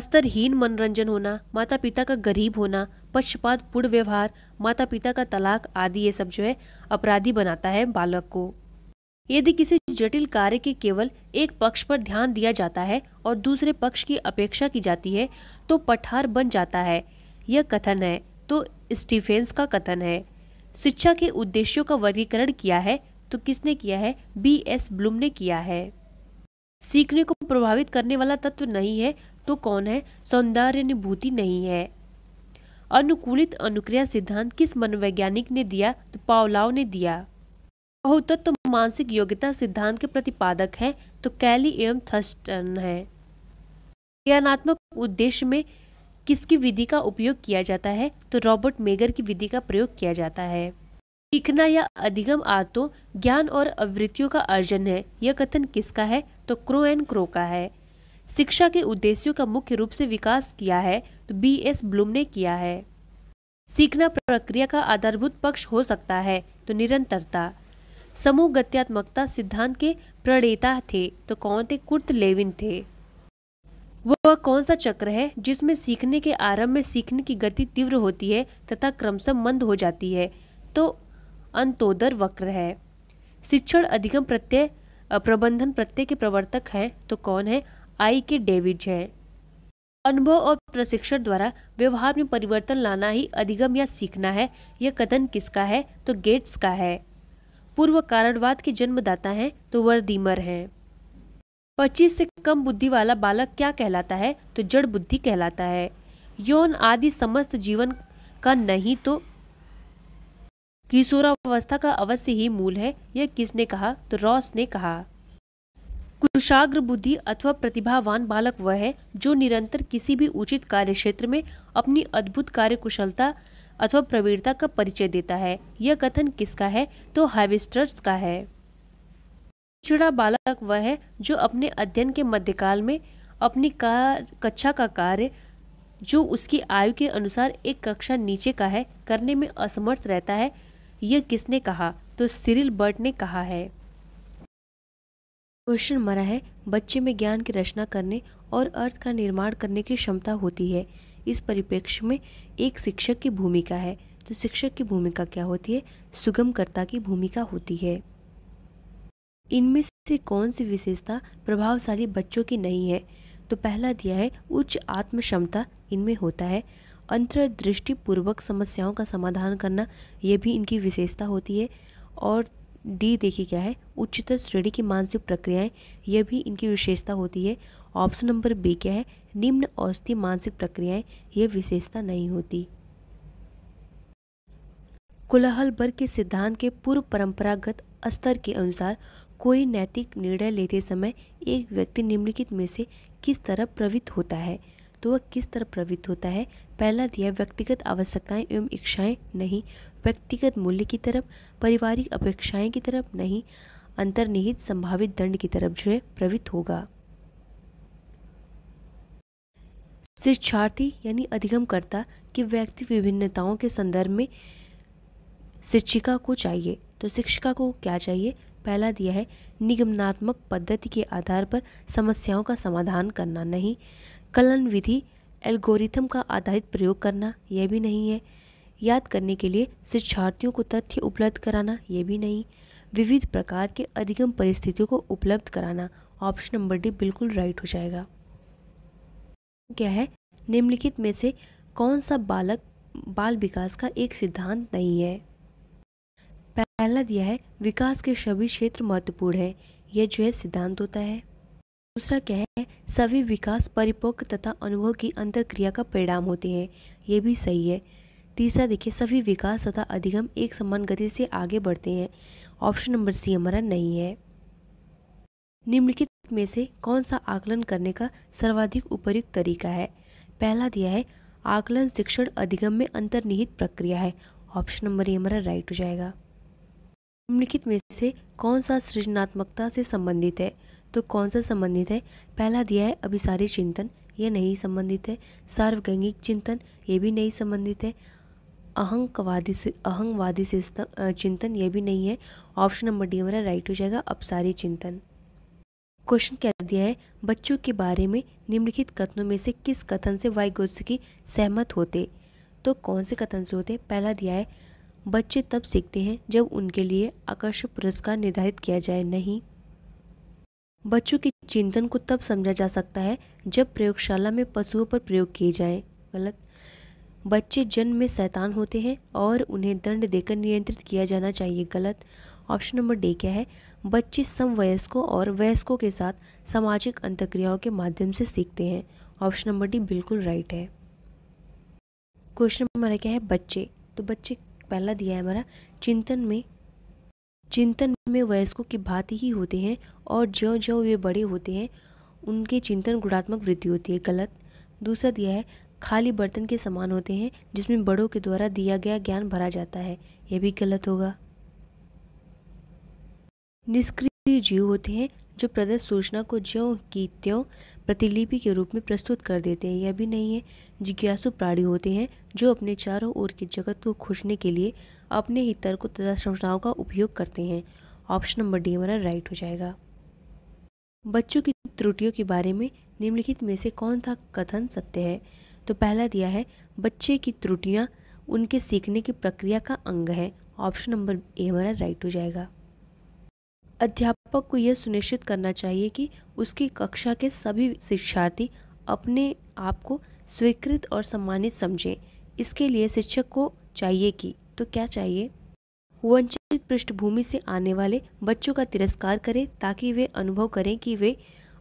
स्तरहीन मनोरंजन होना माता पिता का गरीब होना पक्षपात पूर्ण व्यवहार माता पिता का तलाक आदि ये सब जो है अपराधी बनाता है बालक को यदि किसी जटिल कार्य के केवल एक पक्ष पर ध्यान दिया जाता है और दूसरे पक्ष की अपेक्षा की जाती है तो पठार बन जाता है यह कथन है तो स्टीफेंस का कथन है शिक्षा के उद्देश्यों का वर्गीकरण किया है तो किसने किया है बी एस ब्लूम ने किया है सीखने को प्रभावित करने वाला तत्व नहीं है तो कौन है सौंदर्य अनुभूति नहीं है अनुकूलित अनुक्रिया सिद्धांत किस मनोवैज्ञानिक ने दिया तो पावलाव ने दिया बहुतत्व तो मानसिक योग्यता सिद्धांत के प्रतिपादक हैं तो कैली एवं थर्स्टन है ज्ञानात्मक उद्देश्य में किसकी विधि का उपयोग किया जाता है तो रॉबर्ट मेगर की विधि का प्रयोग किया जाता है सीखना या अधिगम आतो ज्ञान और आवृत्तियों का अर्जन है यह कथन किसका है तो क्रो एंड क्रो का है शिक्षा के उद्देश्यों का मुख्य रूप से विकास किया है तो बी एस ब्लूम ने किया है सीखना प्रक्रिया का आधारभूत पक्ष हो सकता है तो निरंतरता समूह गत्यात्मकता सिद्धांत के प्रणेता थे तो कौन थे कुर्त लेविन थे वह कौन सा चक्र है जिसमें सीखने के आरंभ में सीखने की गति तीव्र होती है तथा क्रमशः मंद हो जाती है तो अंतोदर वक्र है शिक्षण अधिगम प्रत्यय प्रबंधन प्रत्यय के प्रवर्तक हैं तो कौन है आई के डेविड हैं अनुभव और प्रशिक्षण द्वारा व्यवहार में परिवर्तन लाना ही अधिगम या सीखना है यह कथन किसका है तो गेट्स का है पूर्व कारणवाद के जन्मदाता हैं तो वर्दीमर हैं 25 से कम बुद्धि वाला बालक क्या कहलाता है तो जड़ बुद्धि कहलाता है यौन आदि समस्त जीवन का नहीं तो किशोरावस्था का अवश्य ही मूल है यह किसने कहा तो रॉस ने कहा कुशाग्र बुद्धि अथवा प्रतिभावान बालक वह है जो निरंतर किसी भी उचित कार्य क्षेत्र में अपनी अद्भुत कार्य कुशलता अथवा प्रवीणता का परिचय देता है यह कथन किसका है तो हार्वेस्टर्स का है पिछड़ा बालक वह है जो अपने अध्ययन के मध्यकाल में अपनी कार कक्षा का कार्य जो उसकी आयु के अनुसार एक कक्षा नीचे का है करने में असमर्थ रहता है यह किसने कहा तो सिरिल बर्ट ने कहा है क्वेश्चन मरा है बच्चे में ज्ञान की रचना करने और अर्थ का निर्माण करने की क्षमता होती है इस परिप्रेक्ष्य में एक शिक्षक की भूमिका है तो शिक्षक की भूमिका क्या होती है सुगमकर्ता की भूमिका होती है इनमें से कौन सी विशेषता प्रभावशाली बच्चों की नहीं है तो पहला दिया है उच्च आत्म क्षमता इनमें होता है अंतर्दृष्टिपूर्वक समस्याओं का समाधान करना यह भी इनकी विशेषता होती है और डी देखिए क्या है उच्चतर श्रेणी की मानसिक प्रक्रियाएं यह भी इनकी विशेषता होती है ऑप्शन नंबर बी क्या है निम्न औषधि मानसिक प्रक्रियाएं यह विशेषता नहीं होती कोलाहल वर्ग के सिद्धांत के पूर्व परंपरागत स्तर के अनुसार कोई नैतिक निर्णय लेते समय एक व्यक्ति निम्नलिखित में से किस तरह प्रवृत्त होता है तो वह किस तरह प्रवृत्त होता है पहला दिया व्यक्तिगत आवश्यकताएं एवं इच्छाएं नहीं व्यक्तिगत मूल्य की तरफ पारिवारिक अपेक्षाएं की तरफ नहीं अंतर्निहित संभावित दंड की तरफ जो है प्रवृत्त होगा शिक्षार्थी यानी अधिगमकर्ता की व्यक्ति विभिन्नताओं के संदर्भ में शिक्षिका को चाहिए तो शिक्षिका को क्या चाहिए पहला दिया है निगमनात्मक पद्धति के आधार पर समस्याओं का समाधान करना नहीं कलन विधि एल्गोरिथम का आधारित प्रयोग करना यह भी नहीं है याद करने के लिए शिक्षार्थियों को तथ्य उपलब्ध कराना यह भी नहीं विविध प्रकार के अधिगम परिस्थितियों को उपलब्ध कराना ऑप्शन नंबर डी बिल्कुल राइट हो जाएगा क्या है निम्नलिखित में से कौन सा बालक बाल विकास का एक सिद्धांत नहीं है पहला दिया है विकास के सभी क्षेत्र महत्वपूर्ण है यह जो है सिद्धांत होता है दूसरा क्या है सभी विकास परिपक्व तथा अनुभव की क्रिया का परिणाम होते हैं यह भी सही है तीसरा देखिए सभी विकास तथा अधिगम एक समान गति से आगे बढ़ते हैं ऑप्शन नंबर सी हमारा नहीं है निम्नलिखित में से कौन सा आकलन करने का सर्वाधिक उपयुक्त तरीका है पहला दिया है आकलन शिक्षण अधिगम में अंतर्निहित प्रक्रिया है ऑप्शन नंबर ये हमारा राइट हो जाएगा निम्नलिखित में से कौन सा सृजनात्मकता से संबंधित है तो कौन सा संबंधित है पहला दिया है अभिसारी चिंतन ये नहीं संबंधित है सार्वगंगिक चिंतन ये भी नहीं संबंधित है अहंकवादी से अहंगवादी से चिंतन ये भी नहीं है ऑप्शन नंबर डी हमारा राइट हो जाएगा अपसारी चिंतन क्वेश्चन क्या दिया है बच्चों के बारे में निम्नलिखित कथनों में से किस कथन से की सहमत होते तो कौन से कथन से होते पहला दिया है बच्चे तब सीखते हैं जब उनके लिए आकर्षक पुरस्कार निर्धारित किया जाए नहीं बच्चों के चिंतन को तब समझा जा सकता है जब प्रयोगशाला में पशुओं पर प्रयोग किए जाए गलत बच्चे जन्म में शैतान होते हैं और उन्हें दंड देकर नियंत्रित किया जाना चाहिए गलत ऑप्शन नंबर डी क्या है बच्चे समवयस्कों और वयस्कों के साथ सामाजिक अंतक्रियाओं के माध्यम से सीखते हैं ऑप्शन नंबर डी बिल्कुल राइट है क्वेश्चन हमारा क्या है बच्चे तो बच्चे पहला दिया है हमारा चिंतन में चिंतन में वयस्कों की भांति ही होते हैं और ज्यो ज्यो वे बड़े होते हैं उनके चिंतन गुणात्मक वृद्धि होती है गलत दूसरा दिया है खाली बर्तन के समान होते हैं जिसमें बड़ों के द्वारा दिया गया ज्ञान भरा जाता है यह भी गलत होगा निष्क्रिय जीव होते हैं जो प्रदत्त सूचना को ज्यो की त्यों प्रतिलिपि के रूप में प्रस्तुत कर देते हैं यह भी नहीं है जिज्ञासु प्राणी होते हैं जो अपने चारों ओर के जगत को खोजने के लिए अपने ही तर्क तथा संस्थाओं का उपयोग करते हैं ऑप्शन नंबर डी हमारा राइट हो जाएगा बच्चों की त्रुटियों के बारे में निम्नलिखित में से कौन सा कथन सत्य है तो पहला दिया है बच्चे की त्रुटियाँ उनके सीखने की प्रक्रिया का अंग है ऑप्शन नंबर ए हमारा राइट हो जाएगा अध्यापक को यह सुनिश्चित करना चाहिए कि उसकी कक्षा के सभी शिक्षार्थी अपने आप को स्वीकृत और सम्मानित समझें इसके लिए शिक्षक को चाहिए कि तो क्या चाहिए वंचित पृष्ठभूमि से आने वाले बच्चों का तिरस्कार करें ताकि वे अनुभव करें कि वे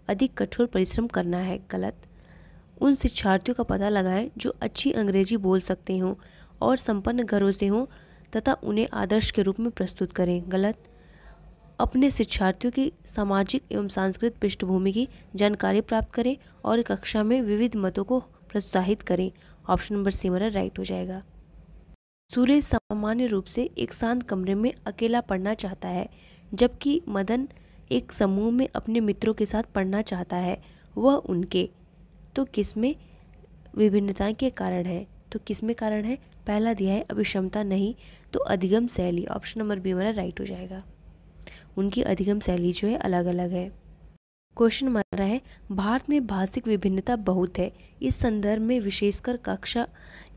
अधिक कठोर परिश्रम करना है गलत उन शिक्षार्थियों का पता लगाएं जो अच्छी अंग्रेजी बोल सकते हों और संपन्न घरों से हों तथा उन्हें आदर्श के रूप में प्रस्तुत करें गलत अपने शिक्षार्थियों की सामाजिक एवं सांस्कृतिक पृष्ठभूमि की जानकारी प्राप्त करें और कक्षा में विविध मतों को प्रोत्साहित करें ऑप्शन नंबर सी मेरा राइट हो जाएगा सूर्य सामान्य रूप से एक शांत कमरे में अकेला पढ़ना चाहता है जबकि मदन एक समूह में अपने मित्रों के साथ पढ़ना चाहता है वह उनके तो किसमें विभिन्नता के कारण है तो किसमें कारण है पहला दिया है अभिक्षमता नहीं तो अधिगम शैली ऑप्शन नंबर बी मेरा राइट हो जाएगा उनकी अधिगम शैली जो है अलग अलग है क्वेश्चन हमारा है भारत में भाषिक विभिन्नता बहुत है इस संदर्भ में विशेषकर कक्षा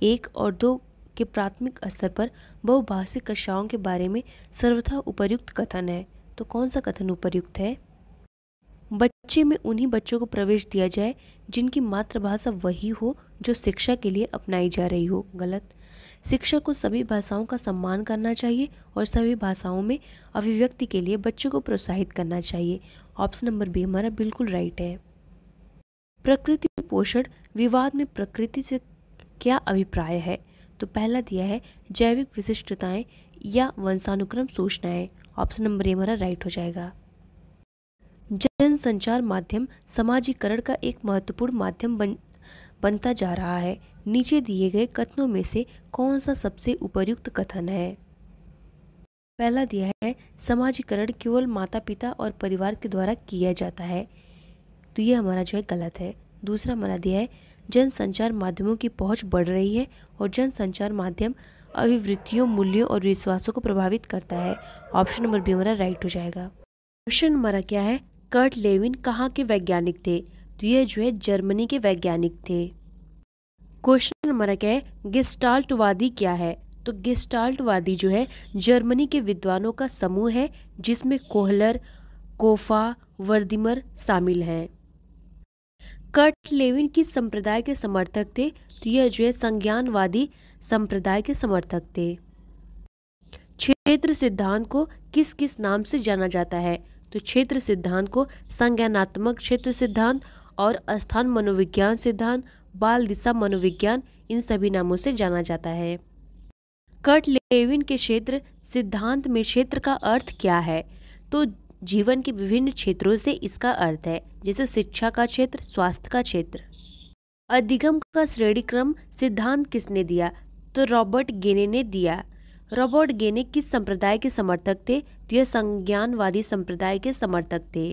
एक और दो के प्राथमिक स्तर पर बहुभाषिक कक्षाओं के बारे में सर्वथा उपयुक्त कथन है तो कौन सा कथन उपयुक्त है बच्चे में उन्हीं बच्चों को प्रवेश दिया जाए जिनकी मातृभाषा वही हो जो शिक्षा के लिए अपनाई जा रही हो गलत शिक्षक को सभी भाषाओं का सम्मान करना चाहिए और सभी भाषाओं में अभिव्यक्ति के लिए बच्चों को प्रोत्साहित करना चाहिए ऑप्शन नंबर बी हमारा बिल्कुल राइट है प्रकृति पोषण विवाद में प्रकृति से क्या अभिप्राय है तो पहला दिया है जैविक विशिष्टताएं या वंशानुक्रम सूचनाएं ऑप्शन नंबर ए हमारा राइट हो जाएगा जन संचार माध्यम समाजीकरण का एक महत्वपूर्ण माध्यम बन बनता जा रहा है नीचे दिए गए कथनों में से कौन सा सबसे उपयुक्त कथन है पहला दिया है समाजीकरण केवल माता पिता और परिवार के द्वारा किया जाता है तो ये हमारा जो है गलत है दूसरा हमारा दिया है जन संचार माध्यमों की पहुंच बढ़ रही है और जन संचार माध्यम अभिवृत्तियों मूल्यों और विश्वासों को प्रभावित करता है ऑप्शन नंबर बी हमारा राइट हो जाएगा क्वेश्चन हमारा क्या है कर्ट लेविन कहाँ के वैज्ञानिक थे तो ये जो है जर्मनी के वैज्ञानिक थे क्वेश्चन नंबर एक है गिस्टाल्टवादी क्या है तो गिस्टाल्टवादी जो है जर्मनी के विद्वानों का समूह है जिसमें कोहलर कोफा वर्दिमर शामिल हैं कर्ट लेविन किस संप्रदाय के समर्थक थे तो यह जो है संज्ञानवादी संप्रदाय के समर्थक थे क्षेत्र सिद्धांत को किस किस नाम से जाना जाता है तो क्षेत्र सिद्धांत को संज्ञानात्मक क्षेत्र सिद्धांत और स्थान मनोविज्ञान सिद्धांत बाल दिशा मनोविज्ञान इन सभी नामों से जाना जाता है कर्ट लेविन के क्षेत्र सिद्धांत में क्षेत्र का अर्थ क्या है तो जीवन के विभिन्न क्षेत्रों से इसका अर्थ है जैसे शिक्षा का क्षेत्र स्वास्थ्य का क्षेत्र अधिगम का श्रेणी क्रम सिद्धांत किसने दिया तो रॉबर्ट गेने ने दिया रॉबर्ट गेने किस संप्रदाय के समर्थक थे तो यह संज्ञानवादी संप्रदाय के समर्थक थे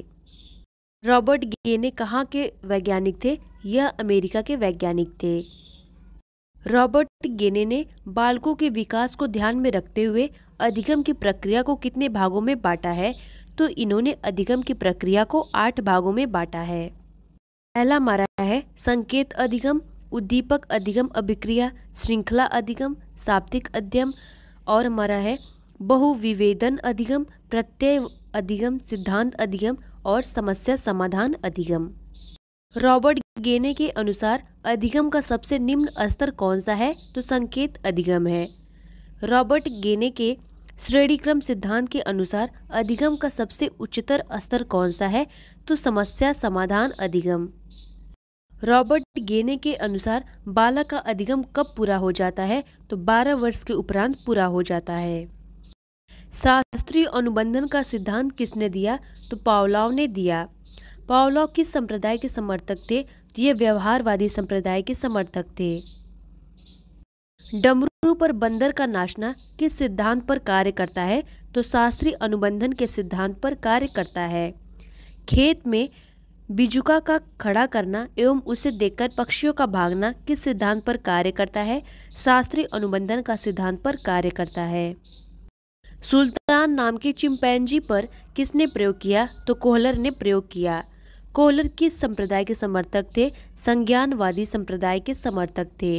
रॉबर्ट गेने कहाँ के वैज्ञानिक थे यह अमेरिका के वैज्ञानिक थे रॉबर्ट गेने ने बालकों के विकास को ध्यान में रखते हुए अधिगम की प्रक्रिया को कितने भागों में बांटा है तो इन्होंने अधिगम की प्रक्रिया को आठ भागों में बांटा है पहला मारा है संकेत अधिगम उद्दीपक अधिगम अभिक्रिया श्रृंखला अधिगम शाब्दिक अध्ययन और हमारा है बहुविवेदन अधिगम प्रत्यय अधिगम सिद्धांत अधिगम और समस्या समाधान अधिगम रॉबर्ट गेने के अनुसार अधिगम का सबसे निम्न स्तर कौन सा है तो संकेत अधिगम है रॉबर्ट गेने के श्रेणीक्रम सिद्धांत के अनुसार अधिगम का सबसे उच्चतर स्तर कौन सा है तो समस्या समाधान अधिगम रॉबर्ट गेने के अनुसार बालक का अधिगम कब पूरा हो जाता है तो 12 वर्ष के उपरांत पूरा हो जाता है शास्त्रीय अनुबंधन का सिद्धांत किसने दिया तो पावलाव ने दिया पावलॉ किस संप्रदाय के समर्थक थे तो ये व्यवहारवादी संप्रदाय के समर्थक थे डमरू पर बंदर का नाचना किस सिद्धांत पर कार्य करता है तो शास्त्रीय अनुबंधन के सिद्धांत पर कार्य करता है खेत में बिजुका का खड़ा करना एवं उसे देखकर पक्षियों का भागना किस सिद्धांत पर कार्य करता है शास्त्रीय अनुबंधन का सिद्धांत पर कार्य करता है सुल्तान नाम के चिंपैंजी पर किसने प्रयोग किया तो कोहलर ने प्रयोग किया कोलर किस संप्रदाय के समर्थक थे संज्ञानवादी संप्रदाय के समर्थक थे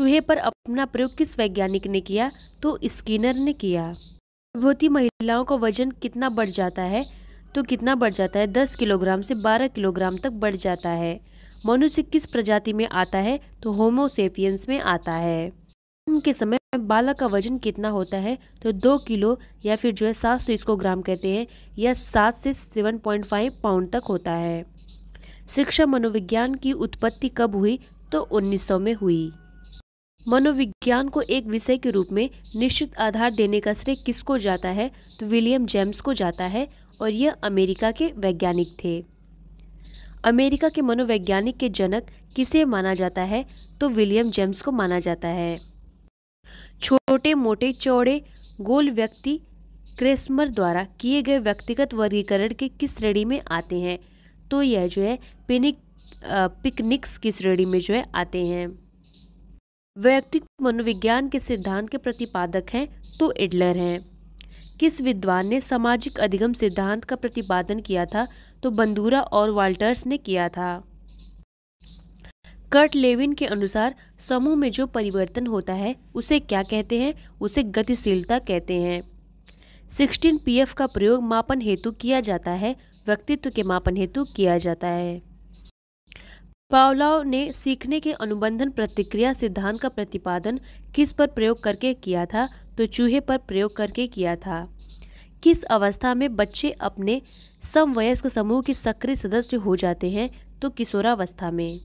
चूहे पर अपना प्रयोग किस वैज्ञानिक ने किया तो स्किनर ने किया गर्भवती महिलाओं का वजन कितना बढ़ जाता है तो कितना बढ़ जाता है 10 किलोग्राम से 12 किलोग्राम तक बढ़ जाता है मनुष्य किस प्रजाति में आता है तो होमोसेफियंस में आता है के समय बालक का वजन कितना होता है तो दो किलो या फिर जो है सात सौ इसको ग्राम कहते हैं या सात से सेवन पॉइंट फाइव पाउंड तक होता है शिक्षा मनोविज्ञान की उत्पत्ति कब हुई तो 1900 में हुई मनोविज्ञान को एक विषय के रूप में निश्चित आधार देने का श्रेय किसको जाता है तो विलियम जेम्स को जाता है और यह अमेरिका के वैज्ञानिक थे अमेरिका के मनोवैज्ञानिक के जनक किसे माना जाता है तो विलियम जेम्स को माना जाता है छोटे मोटे चौड़े गोल व्यक्ति क्रेस्मर द्वारा किए गए व्यक्तिगत वर्गीकरण के किस श्रेणी में आते हैं तो यह जो है पिनिक पिकनिक्स की श्रेणी में जो है आते हैं व्यक्तिक मनोविज्ञान के सिद्धांत के प्रतिपादक हैं तो एडलर हैं किस विद्वान ने सामाजिक अधिगम सिद्धांत का प्रतिपादन किया था तो बंदूरा और वाल्टर्स ने किया था कर्ट लेविन के अनुसार समूह में जो परिवर्तन होता है उसे क्या कहते हैं उसे गतिशीलता कहते हैं 16 पीएफ का प्रयोग मापन हेतु किया जाता है व्यक्तित्व के मापन हेतु किया जाता है पावलाव ने सीखने के अनुबंधन प्रतिक्रिया सिद्धांत का प्रतिपादन किस पर प्रयोग करके किया था तो चूहे पर प्रयोग करके किया था किस अवस्था में बच्चे अपने समवयस्क समूह के सक्रिय सदस्य हो जाते हैं तो किशोरावस्था में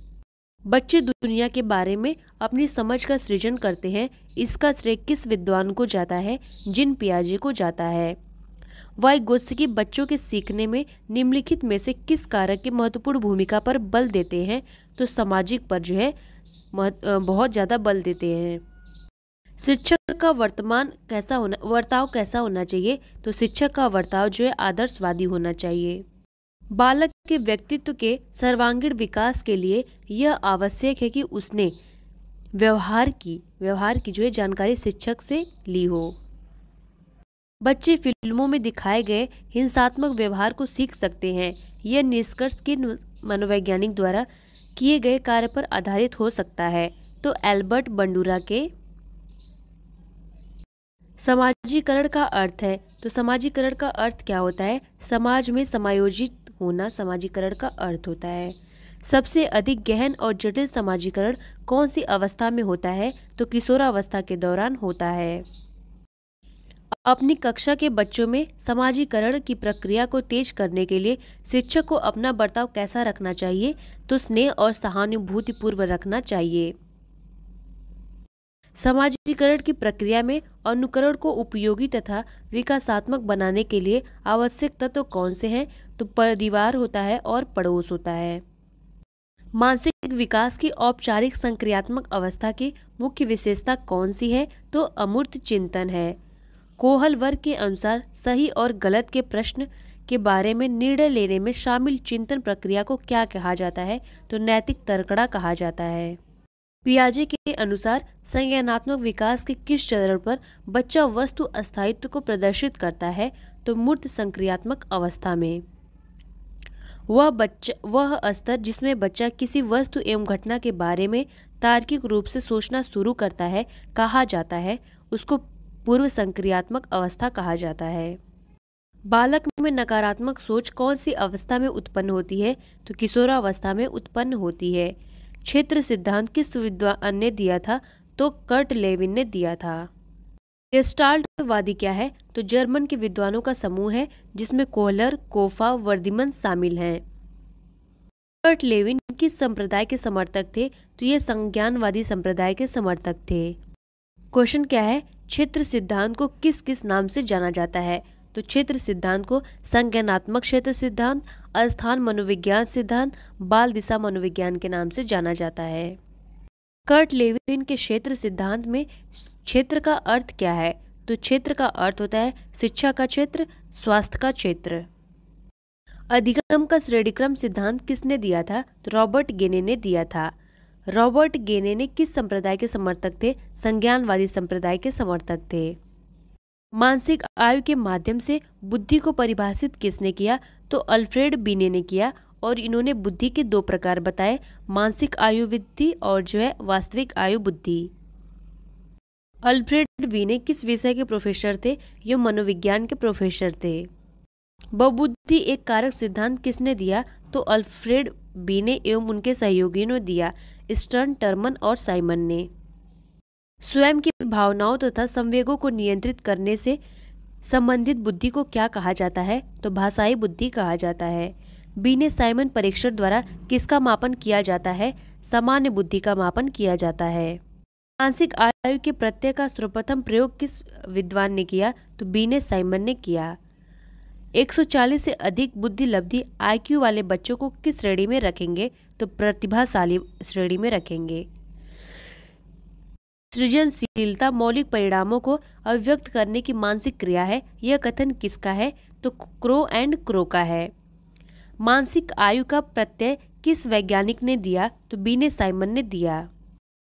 बच्चे दुनिया के बारे में अपनी समझ का सृजन करते हैं इसका श्रेय किस विद्वान को जाता है जिन पियाजे को जाता है वाई गोस्की बच्चों के सीखने में निम्नलिखित में से किस कारक की महत्वपूर्ण भूमिका पर बल देते हैं तो सामाजिक पर जो है बहुत ज़्यादा बल देते हैं शिक्षक का वर्तमान कैसा होना वर्ताव कैसा होना चाहिए तो शिक्षक का वर्ताव जो है आदर्शवादी होना चाहिए बालक के व्यक्तित्व के सर्वांगीण विकास के लिए यह आवश्यक है कि उसने व्यवहार की व्यवहार की जो है जानकारी शिक्षक से ली हो बच्चे फिल्मों में दिखाए गए हिंसात्मक व्यवहार को सीख सकते हैं यह निष्कर्ष के मनोवैज्ञानिक द्वारा किए गए कार्य पर आधारित हो सकता है तो एल्बर्ट बंडूरा के समाजीकरण का अर्थ है तो समाजीकरण का अर्थ क्या होता है समाज में समायोजित होना समाजीकरण का अर्थ होता है सबसे अधिक गहन और जटिल समाजीकरण कौन सी अवस्था में होता है तो किशोरावस्था के दौरान होता है अपनी कक्षा के बच्चों में समाजीकरण की प्रक्रिया को तेज करने के लिए शिक्षक को अपना बर्ताव कैसा रखना चाहिए तो स्नेह और सहानुभूतिपूर्व रखना चाहिए समाजीकरण की प्रक्रिया में अनुकरण को उपयोगी तथा विकासात्मक बनाने के लिए आवश्यक तत्व तो कौन से हैं तो परिवार होता है और पड़ोस होता है मानसिक विकास की औपचारिक संक्रियात्मक अवस्था की मुख्य विशेषता कौन सी है तो अमूर्त चिंतन है कोहल वर्ग के अनुसार सही और गलत के प्रश्न के बारे में निर्णय लेने में शामिल चिंतन प्रक्रिया को क्या कहा जाता है तो नैतिक तर्कड़ा कहा जाता है पियाजे के अनुसार संज्ञानात्मक विकास के किस चरण पर बच्चा वस्तु अस्थायित्व को प्रदर्शित करता है तो मूर्त संक्रियात्मक अवस्था में वह बच्चा वह स्तर जिसमें बच्चा किसी वस्तु एवं घटना के बारे में तार्किक रूप से सोचना शुरू करता है कहा जाता है उसको पूर्व संक्रियात्मक अवस्था कहा जाता है बालक में नकारात्मक सोच कौन सी अवस्था में उत्पन्न होती है तो किशोरावस्था में उत्पन्न होती है क्षेत्र सिद्धांत किस विद्वान ने दिया था तो कर्ट लेविन ने दिया था गेस्टाल्टवादी क्या है तो जर्मन के विद्वानों का समूह है जिसमें कोहलर कोफा वर्दिमन शामिल हैं कर्ट लेविन किस संप्रदाय के समर्थक थे तो ये संज्ञानवादी संप्रदाय के समर्थक थे क्वेश्चन क्या है क्षेत्र सिद्धांत को किस किस नाम से जाना जाता है तो क्षेत्र सिद्धांत को संज्ञानात्मक क्षेत्र सिद्धांत स्थान मनोविज्ञान सिद्धांत बाल दिशा मनोविज्ञान के नाम से जाना जाता है कर्ट लेविन के क्षेत्र सिद्धांत में क्षेत्र का अर्थ क्या है तो क्षेत्र का अर्थ होता है शिक्षा का क्षेत्र स्वास्थ्य का क्षेत्र अधिगम का श्रेणीक्रम सिद्धांत किसने दिया था तो रॉबर्ट गेने ने दिया था रॉबर्ट गेने ने किस संप्रदाय के समर्थक थे संज्ञानवादी संप्रदाय के समर्थक थे मानसिक आयु के माध्यम से बुद्धि को परिभाषित किसने किया तो अल्फ्रेड बीने ने किया और इन्होंने बुद्धि के दो प्रकार बताए मानसिक आयु बुद्धि और जो है वास्तविक आयु बुद्धि अल्फ्रेड वीने किस विषय के प्रोफेसर थे यो मनोविज्ञान के प्रोफेसर थे बहुबुद्धि एक कारक सिद्धांत किसने दिया तो अल्फ्रेड बीने एवं उनके सहयोगियों ने दिया स्टर्न टर्मन और साइमन ने स्वयं की भावनाओं तथा तो संवेगों को नियंत्रित करने से संबंधित बुद्धि को क्या कहा जाता है तो भाषाई बुद्धि कहा जाता है बी ने साइमन परीक्षण द्वारा किसका मापन किया जाता है सामान्य बुद्धि का मापन किया जाता है मानसिक आयु के प्रत्यय का सर्वप्रथम प्रयोग किस विद्वान ने किया तो बी ने साइमन ने किया 140 से अधिक बुद्धि लब्धि आईक्यू वाले बच्चों को किस श्रेणी में रखेंगे तो प्रतिभाशाली श्रेणी में रखेंगे सृजनशीलता मौलिक परिणामों को अभिव्यक्त करने की मानसिक क्रिया है यह कथन किसका है तो क्रो एंड क्रो का है मानसिक आयु का प्रत्यय किस वैज्ञानिक ने दिया तो बीने साइमन ने दिया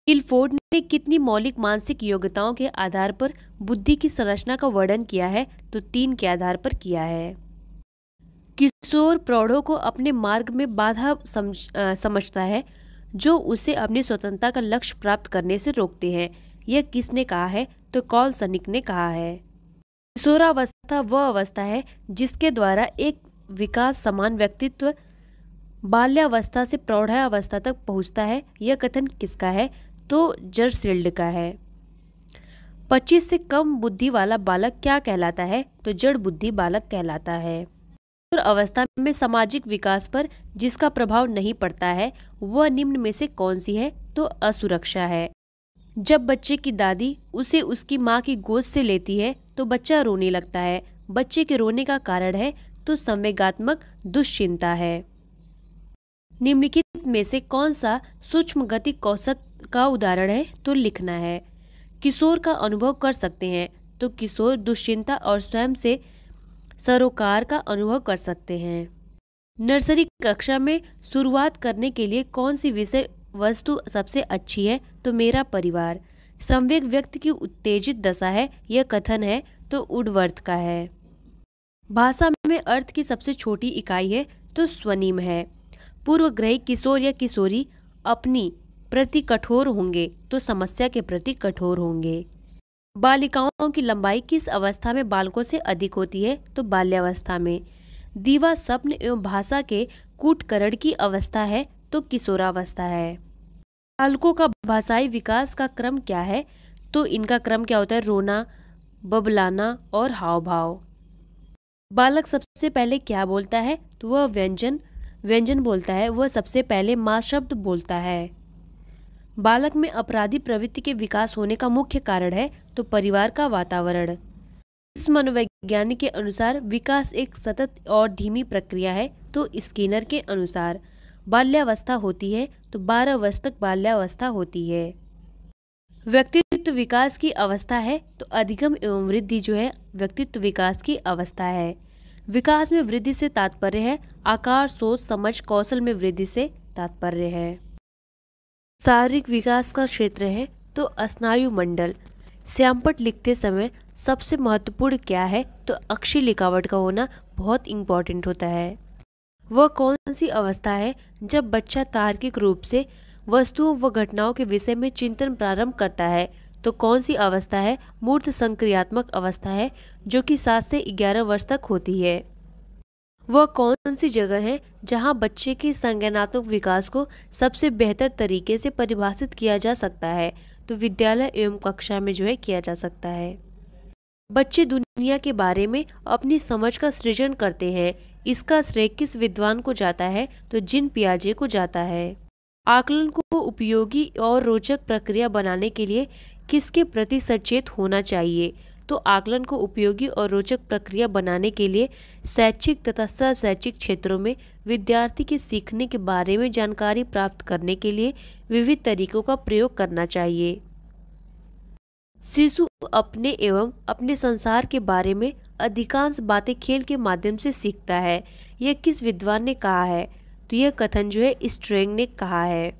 इलफोर्ड ने कितनी मौलिक मानसिक योग्यताओं के आधार पर बुद्धि की संरचना का वर्णन किया है तो तीन के आधार पर किया है किशोर प्रौढ़ों को अपने मार्ग में बाधा समझ, आ, समझता है जो उसे अपनी स्वतंत्रता का लक्ष्य प्राप्त करने से रोकते हैं यह किसने कहा है तो कौन सनिक ने कहा है किशोरावस्था वह अवस्था है जिसके द्वारा एक विकास समान व्यक्तित्व बाल्यावस्था से प्रौढ़ावस्था तक पहुंचता है यह कथन किसका है तो जड़शील्ड का है 25 से कम बुद्धि वाला बालक क्या कहलाता है तो जड़ बुद्धि बालक कहलाता है किशोर अवस्था में सामाजिक विकास पर जिसका प्रभाव नहीं पड़ता है वह निम्न में से कौन सी है तो असुरक्षा है जब बच्चे की दादी उसे उसकी माँ की गोद से लेती है तो बच्चा रोने लगता है बच्चे के रोने का कारण है तो संवेगात्मक दुश्चिंता है निम्नलिखित में से कौन सा सूक्ष्म गति कौशक का उदाहरण है तो लिखना है किशोर का अनुभव कर सकते हैं तो किशोर दुश्चिंता और स्वयं से सरोकार का अनुभव कर सकते हैं नर्सरी कक्षा में शुरुआत करने के लिए कौन सी विषय वस्तु सबसे अच्छी है तो मेरा परिवार संवेग व्यक्ति की उत्तेजित दशा है यह कथन है तो उडवर्थ का है भाषा में अर्थ की सबसे छोटी इकाई है तो स्वनिम है पूर्वग्रही किशोर या किशोरी अपनी प्रति कठोर होंगे तो समस्या के प्रति कठोर होंगे बालिकाओं की लंबाई किस अवस्था में बालकों से अधिक होती है तो बाल्यावस्था में दीवा स्वप्न एवं भाषा के कूटकरण की अवस्था है तो किशोरावस्था है बालकों का भाषाई विकास का क्रम क्या है तो इनका क्रम क्या होता है रोना बबलाना और हाव भाव बालक सबसे पहले क्या बोलता है तो वह व्यंजन व्यंजन बोलता है वह सबसे पहले माँ शब्द बोलता है बालक में अपराधी प्रवृत्ति के विकास होने का मुख्य कारण है तो परिवार का वातावरण इस मनोवैज्ञानिक के अनुसार विकास एक सतत और धीमी प्रक्रिया है तो स्कीनर के अनुसार बाल्यावस्था होती है तो बारह वर्ष तक बाल्यावस्था होती है व्यक्तित्व विकास की अवस्था है तो अधिगम एवं वृद्धि जो है व्यक्तित्व विकास की अवस्था है विकास में वृद्धि से तात्पर्य है आकार सोच समझ कौशल में वृद्धि से तात्पर्य है शारीरिक विकास का क्षेत्र है तो स्नायु मंडल श्यामपट लिखते समय सबसे महत्वपूर्ण क्या है तो अक्षी लिखावट का होना बहुत इम्पोर्टेंट होता है वह कौन सी अवस्था है जब बच्चा तार्किक रूप से वस्तुओं व घटनाओं के विषय में चिंतन प्रारंभ करता है तो कौन सी अवस्था है मूर्त संक्रियात्मक अवस्था है जो कि सात से ग्यारह वर्ष तक होती है वह कौन सी जगह है जहां बच्चे के संज्ञानात्मक विकास को सबसे बेहतर तरीके से परिभाषित किया जा सकता है तो विद्यालय एवं कक्षा में जो है किया जा सकता है बच्चे दुनिया के बारे में अपनी समझ का सृजन करते हैं इसका श्रेय किस विद्वान को जाता है तो जिन पियाजे को जाता है आकलन को उपयोगी और रोचक प्रक्रिया बनाने के लिए किसके प्रति सचेत होना चाहिए तो आकलन को उपयोगी और रोचक प्रक्रिया बनाने के लिए शैक्षिक तथा सशैक्षिक क्षेत्रों में विद्यार्थी के सीखने के बारे में जानकारी प्राप्त करने के लिए विविध तरीकों का प्रयोग करना चाहिए शिशु अपने एवं अपने संसार के बारे में अधिकांश बातें खेल के माध्यम से सीखता है यह किस विद्वान ने कहा है तो यह कथन जो है स्ट्रेंग ने कहा है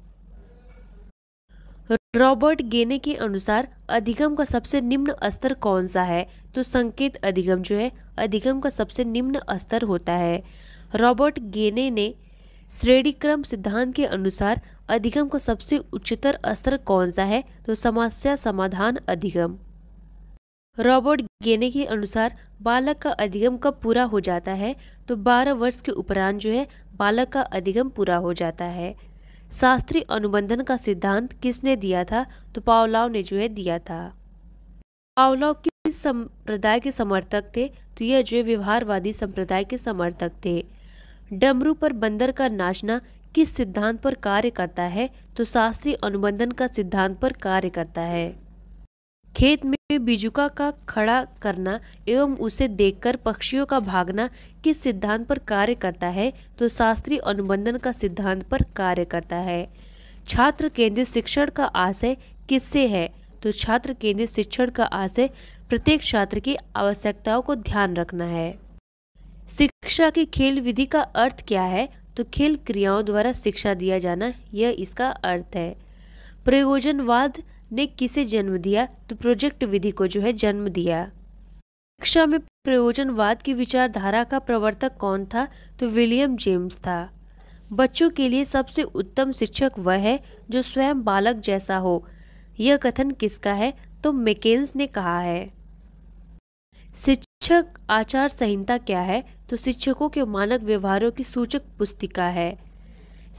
रॉबर्ट गेने के अनुसार अधिगम का सबसे निम्न स्तर कौन सा है तो संकेत अधिगम जो है अधिगम का सबसे निम्न स्तर होता है रॉबर्ट गेने ने श्रेणीक्रम सिद्धांत के अनुसार अधिगम का सबसे उच्चतर स्तर कौन सा है तो समस्या समाधान अधिगम रॉबर्ट गेने के अनुसार बालक का अधिगम कब पूरा हो जाता है तो 12 वर्ष के उपरांत जो है बालक का अधिगम पूरा हो जाता है शास्त्रीय अनुबंधन का सिद्धांत किसने दिया था तो पावलाव ने जो है दिया था पावलाव किस संप्रदाय के समर्थक थे तो यह जो व्यवहारवादी संप्रदाय के समर्थक थे डमरू पर बंदर का नाचना किस सिद्धांत पर कार्य करता है तो शास्त्रीय अनुबंधन का सिद्धांत पर कार्य करता है खेत में बीजुका का खड़ा करना एवं उसे देखकर पक्षियों का भागना किस सिद्धांत पर कार्य करता है तो शास्त्रीय अनुबंधन का सिद्धांत पर कार्य करता है छात्र केंद्रित शिक्षण का आशय किससे है तो छात्र केंद्रित शिक्षण का आशय प्रत्येक छात्र की आवश्यकताओं को ध्यान रखना है शिक्षा की खेल विधि का अर्थ क्या है तो खेल क्रियाओं द्वारा शिक्षा दिया जाना यह इसका अर्थ है प्रयोजनवाद ने किसे जन्म दिया तो प्रोजेक्ट विधि को जो है जन्म दिया शिक्षा में प्रयोजनवाद की विचारधारा का प्रवर्तक कौन था तो विलियम जेम्स था बच्चों के लिए सबसे उत्तम शिक्षक वह है जो स्वयं बालक जैसा हो यह कथन किसका है तो मेकेन्स ने कहा है शिक्षक आचार संहिता क्या है तो शिक्षकों के मानक व्यवहारों की सूचक पुस्तिका है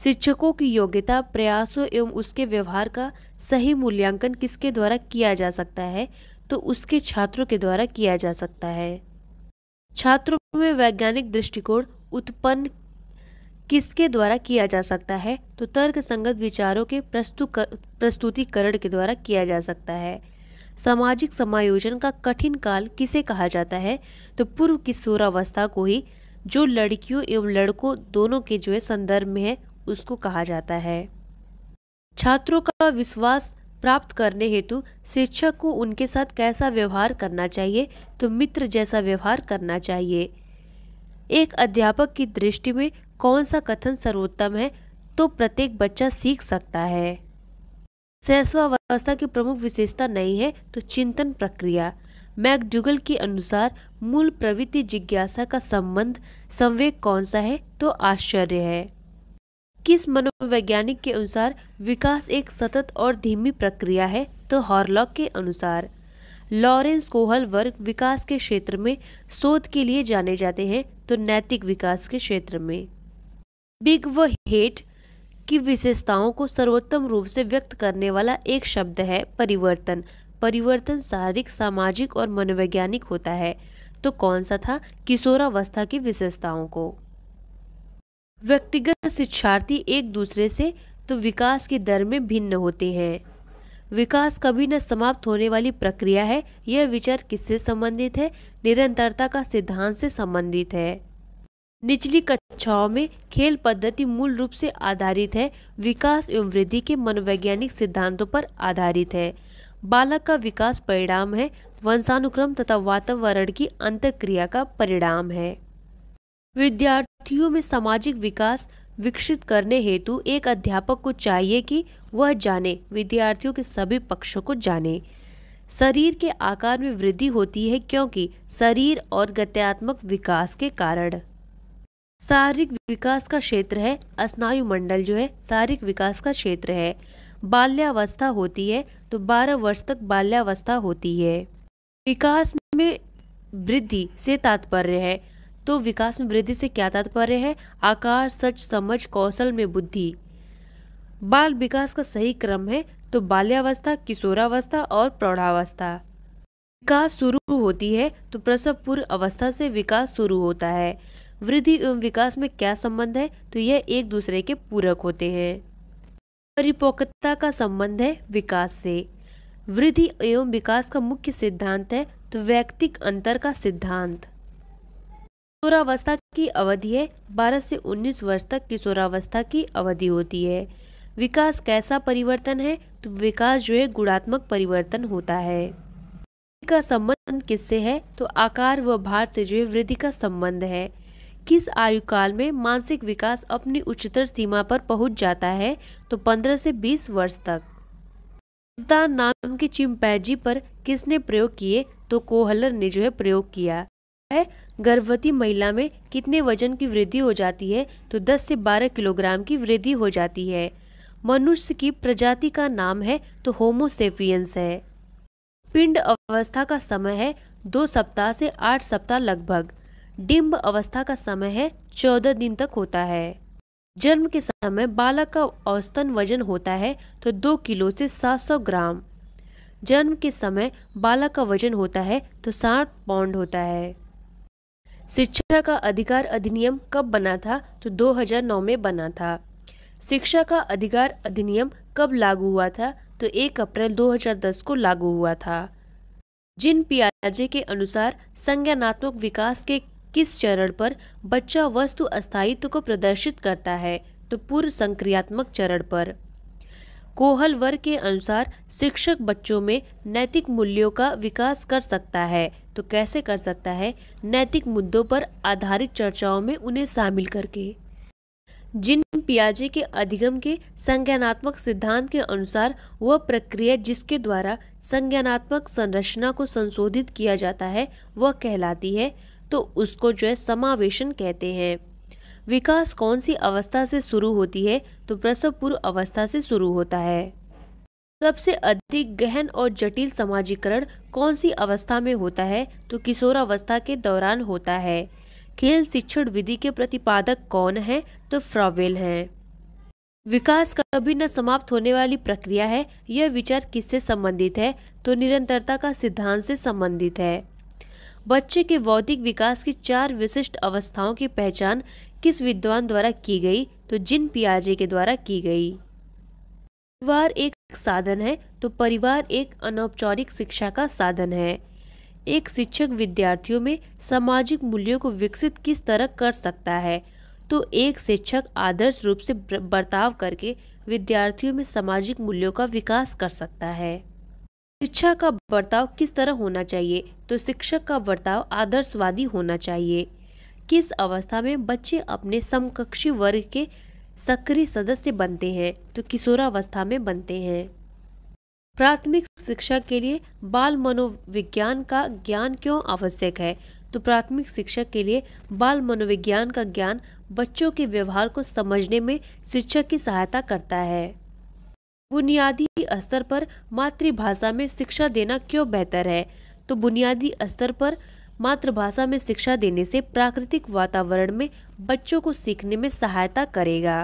शिक्षकों की योग्यता प्रयासों एवं उसके व्यवहार का सही मूल्यांकन किसके द्वारा किया जा सकता है तो उसके छात्रों के द्वारा किया जा सकता है छात्रों में वैज्ञानिक दृष्टिकोण उत्पन्न किसके द्वारा किया जा सकता है तो तर्क संगत विचारों के प्रस्तुतिकरण के द्वारा किया जा सकता है सामाजिक समायोजन का कठिन काल किसे कहा जाता है तो पूर्व किशोरावस्था को ही जो लड़कियों एवं लड़कों दोनों के जो है संदर्भ में है उसको कहा जाता है छात्रों का विश्वास प्राप्त करने हेतु शिक्षक को उनके साथ कैसा व्यवहार करना चाहिए तो मित्र जैसा व्यवहार करना चाहिए एक अध्यापक की दृष्टि में कौन सा कथन सर्वोत्तम है तो प्रत्येक बच्चा सीख सकता है सहस्वावस्था की प्रमुख विशेषता नहीं है तो चिंतन प्रक्रिया मैकडुगल के अनुसार मूल प्रवृत्ति जिज्ञासा का संबंध संवेग कौन सा है तो आश्चर्य है किस मनोवैज्ञानिक के अनुसार विकास एक सतत और धीमी प्रक्रिया है तो हॉर्लॉक के अनुसार लॉरेंस कोहल वर्ग विकास के क्षेत्र में शोध के लिए जाने जाते हैं तो नैतिक विकास के क्षेत्र में बिग व हेट की विशेषताओं को सर्वोत्तम रूप से व्यक्त करने वाला एक शब्द है परिवर्तन परिवर्तन शारीरिक सामाजिक और मनोवैज्ञानिक होता है तो कौन सा था किशोरावस्था की विशेषताओं को व्यक्तिगत शिक्षार्थी एक दूसरे से तो विकास की दर में भिन्न होते हैं विकास कभी न समाप्त होने वाली प्रक्रिया है यह विचार किससे संबंधित है निरंतरता का सिद्धांत से संबंधित है निचली कक्षाओं में खेल पद्धति मूल रूप से आधारित है विकास एवं वृद्धि के मनोवैज्ञानिक सिद्धांतों पर आधारित है बालक का विकास परिणाम है वंशानुक्रम तथा वातावरण की अंत का परिणाम है विद्यार्थी विद्यार्थियों में सामाजिक विकास विकसित करने हेतु एक अध्यापक को चाहिए कि वह जाने विद्यार्थियों के सभी पक्षों को जाने शरीर के आकार में वृद्धि होती है क्योंकि शरीर और गत्यात्मक विकास के कारण शारीरिक विकास का क्षेत्र है स्नायुमंडल जो है शारीरिक विकास का क्षेत्र है बाल्यावस्था होती है तो 12 वर्ष तक बाल्यावस्था होती है विकास में वृद्धि से तात्पर्य है तो विकास में वृद्धि से क्या तात्पर्य है आकार सच समझ कौशल में बुद्धि बाल विकास का सही क्रम है तो बाल्यावस्था किशोरावस्था और प्रौढ़ावस्था विकास शुरू होती है तो प्रसव पूर्व अवस्था से विकास शुरू होता है वृद्धि एवं विकास में क्या संबंध है तो यह एक दूसरे के पूरक होते हैं परिपक्वता का संबंध है विकास से वृद्धि एवं विकास का मुख्य सिद्धांत है तो वैयक्तिक अंतर का सिद्धांत किशोरावस्था की अवधि है 12 से 19 वर्ष तक किशोरावस्था की अवधि होती है विकास कैसा परिवर्तन है तो विकास जो है गुणात्मक परिवर्तन होता है का संबंध किससे है तो आकार व भार से जो है वृद्धि का संबंध है किस आयु काल में मानसिक विकास अपनी उच्चतर सीमा पर पहुंच जाता है तो 15 से 20 वर्ष तक सुल्तान नाम के चिमपैजी पर किसने प्रयोग किए तो कोहलर ने जो है प्रयोग किया है गर्भवती महिला में कितने वजन की वृद्धि हो जाती है तो 10 से 12 किलोग्राम की वृद्धि हो जाती है मनुष्य की प्रजाति का नाम है तो होमोसेपियंस है पिंड अवस्था का समय है दो सप्ताह से आठ सप्ताह लगभग डिम्ब अवस्था का समय है चौदह दिन तक होता है जन्म के समय बालक का औसतन वजन होता है तो दो किलो से सात सौ ग्राम जन्म के समय बालक का वजन होता है तो साठ पाउंड होता है शिक्षा का अधिकार अधिनियम कब बना था तो 2009 में बना था शिक्षा का अधिकार अधिनियम कब लागू हुआ था तो 1 अप्रैल 2010 को लागू हुआ था जिन पियाजे के अनुसार संज्ञानात्मक विकास के किस चरण पर बच्चा वस्तु अस्थायित्व को प्रदर्शित करता है तो पूर्व संक्रियात्मक चरण पर कोहल वर्ग के अनुसार शिक्षक बच्चों में नैतिक मूल्यों का विकास कर सकता है तो कैसे कर सकता है नैतिक मुद्दों पर आधारित चर्चाओं में उन्हें शामिल करके जिन पियाजे के अधिगम के संज्ञानात्मक सिद्धांत के अनुसार वह प्रक्रिया जिसके द्वारा संज्ञानात्मक संरचना को संशोधित किया जाता है वह कहलाती है तो उसको जो है समावेशन कहते हैं विकास कौन सी अवस्था से शुरू होती है तो प्रसव पूर्व अवस्था से शुरू होता है सबसे अधिक गहन और जटिल समाजीकरण कौन सी अवस्था में होता है तो किशोरावस्था के दौरान होता है खेल शिक्षण विधि के प्रतिपादक कौन है तो फ्रॉवेल हैं विकास कभी न समाप्त होने वाली प्रक्रिया है यह विचार किससे संबंधित है तो निरंतरता का सिद्धांत से संबंधित है बच्चे के बौद्धिक विकास की चार विशिष्ट अवस्थाओं की पहचान किस विद्वान द्वारा की गई तो जिन पियाजे के द्वारा की गई परिवार एक साधन है तो परिवार एक अनौपचारिक शिक्षा का साधन है एक शिक्षक विद्यार्थियों में सामाजिक मूल्यों को विकसित किस तरह कर सकता है तो एक शिक्षक आदर्श रूप से बर्ताव करके विद्यार्थियों में सामाजिक मूल्यों का विकास कर सकता है शिक्षा का बर्ताव किस तरह होना चाहिए तो शिक्षक का बर्ताव आदर्शवादी होना चाहिए किस अवस्था में बच्चे अपने समकक्षी वर्ग के सक्रिय सदस्य बनते हैं तो किशोरावस्था में बनते हैं प्राथमिक शिक्षा के लिए बाल मनोविज्ञान का ज्ञान क्यों आवश्यक है तो प्राथमिक शिक्षा के लिए बाल मनोविज्ञान का ज्ञान बच्चों के व्यवहार को समझने में शिक्षक की सहायता करता है बुनियादी स्तर पर मातृभाषा में शिक्षा देना क्यों बेहतर है तो बुनियादी स्तर पर मातृभाषा में शिक्षा देने से प्राकृतिक वातावरण में बच्चों को सीखने में सहायता करेगा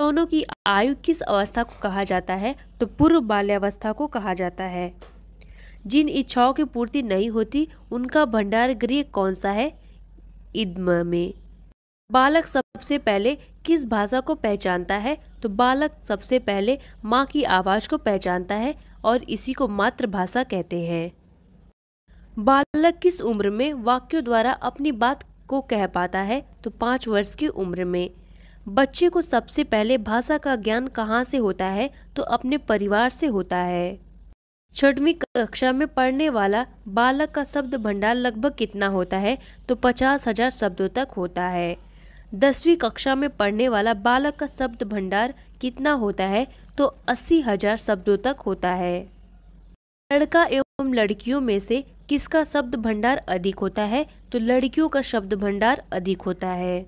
दोनों की आयु किस अवस्था को कहा जाता है तो पूर्व बाल्यावस्था को कहा जाता है जिन इच्छाओं की पूर्ति नहीं होती उनका भंडार गृह कौन सा है इदम में बालक सबसे पहले किस भाषा को पहचानता है तो बालक सबसे पहले माँ की आवाज़ को पहचानता है और इसी को मातृभाषा कहते हैं बालक किस उम्र में वाक्यों द्वारा अपनी बात को कह पाता है तो पाँच वर्ष की उम्र में बच्चे को सबसे पहले भाषा का ज्ञान कहाँ से होता है तो अपने परिवार से होता है छठवीं कक्षा में पढ़ने वाला बालक का शब्द भंडार लगभग कितना होता है तो पचास हजार शब्दों तक होता है दसवीं कक्षा में पढ़ने वाला बालक का शब्द भंडार कितना होता है तो अस्सी हजार शब्दों तक होता है लड़का एवं लड़कियों में से किसका शब्द भंडार अधिक होता है तो लड़कियों का शब्द भंडार अधिक होता है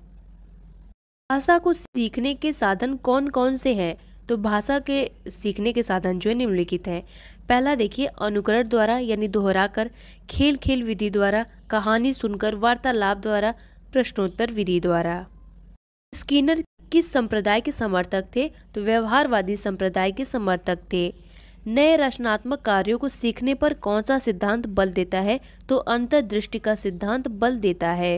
भाषा को सीखने के साधन कौन कौन से हैं तो भाषा के सीखने के साधन जो है निम्नलिखित हैं पहला देखिए अनुकरण द्वारा यानी दोहराकर खेल खेल विधि द्वारा कहानी सुनकर वार्तालाप द्वारा प्रश्नोत्तर विधि द्वारा स्कीनर किस संप्रदाय के समर्थक थे तो व्यवहारवादी संप्रदाय के समर्थक थे नए रचनात्मक कार्यों को सीखने पर कौन सा सिद्धांत बल देता है तो अंतर्दृष्टि का सिद्धांत बल देता है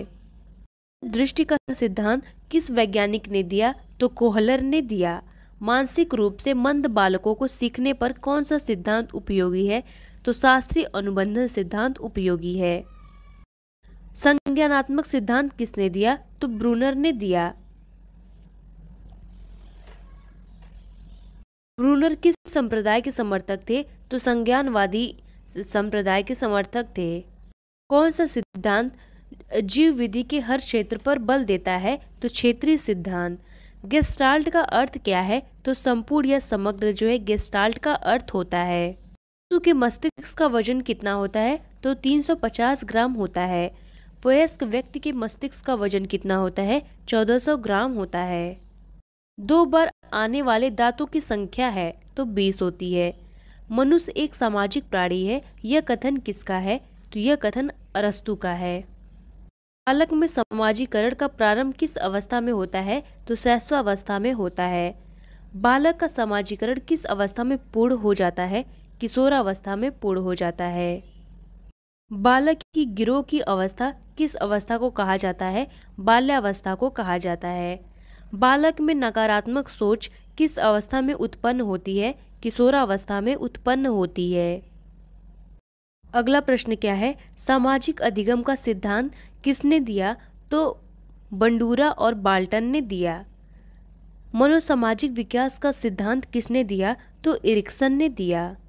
दृष्टि का सिद्धांत किस वैज्ञानिक ने दिया तो कोहलर ने दिया मानसिक रूप से मंद बालकों को सीखने पर कौन सा सिद्धांत उपयोगी है तो शास्त्रीय अनुबंधन सिद्धांत उपयोगी है संज्ञानात्मक सिद्धांत किसने दिया तो ब्रूनर ने दिया ब्रूनर किस संप्रदाय के समर्थक थे तो संज्ञानवादी संप्रदाय के समर्थक थे कौन सा सिद्धांत जीव विधि के हर क्षेत्र पर बल देता है तो क्षेत्रीय सिद्धांत गेस्टाल्ट का अर्थ क्या है तो संपूर्ण या समग्र जो है गेस्टाल्ट का अर्थ होता है शिशु के मस्तिष्क का वजन कितना होता है तो 350 ग्राम होता है वयस्क व्यक्ति के मस्तिष्क का वजन कितना होता है 1400 ग्राम होता है दो बार आने वाले दांतों की संख्या है तो बीस होती है मनुष्य एक सामाजिक प्राणी है यह कथन किसका है तो यह कथन अरस्तु का है बालक में समाजीकरण का प्रारंभ किस अवस्था में होता है तो सहस्वावस्था में होता है बालक का समाजीकरण किस अवस्था में पूर्ण हो जाता है किशोरावस्था में पूर्ण हो जाता है बालक की गिरोह की अवस्था किस अवस्था को कहा जाता है बाल्यावस्था को कहा जाता है बालक में नकारात्मक सोच किस अवस्था में उत्पन्न होती है किशोरावस्था में उत्पन्न होती है अगला प्रश्न क्या है सामाजिक अधिगम का सिद्धांत किसने दिया तो बंडूरा और बाल्टन ने दिया मनोसामाजिक विकास का सिद्धांत किसने दिया तो इरिक्सन ने दिया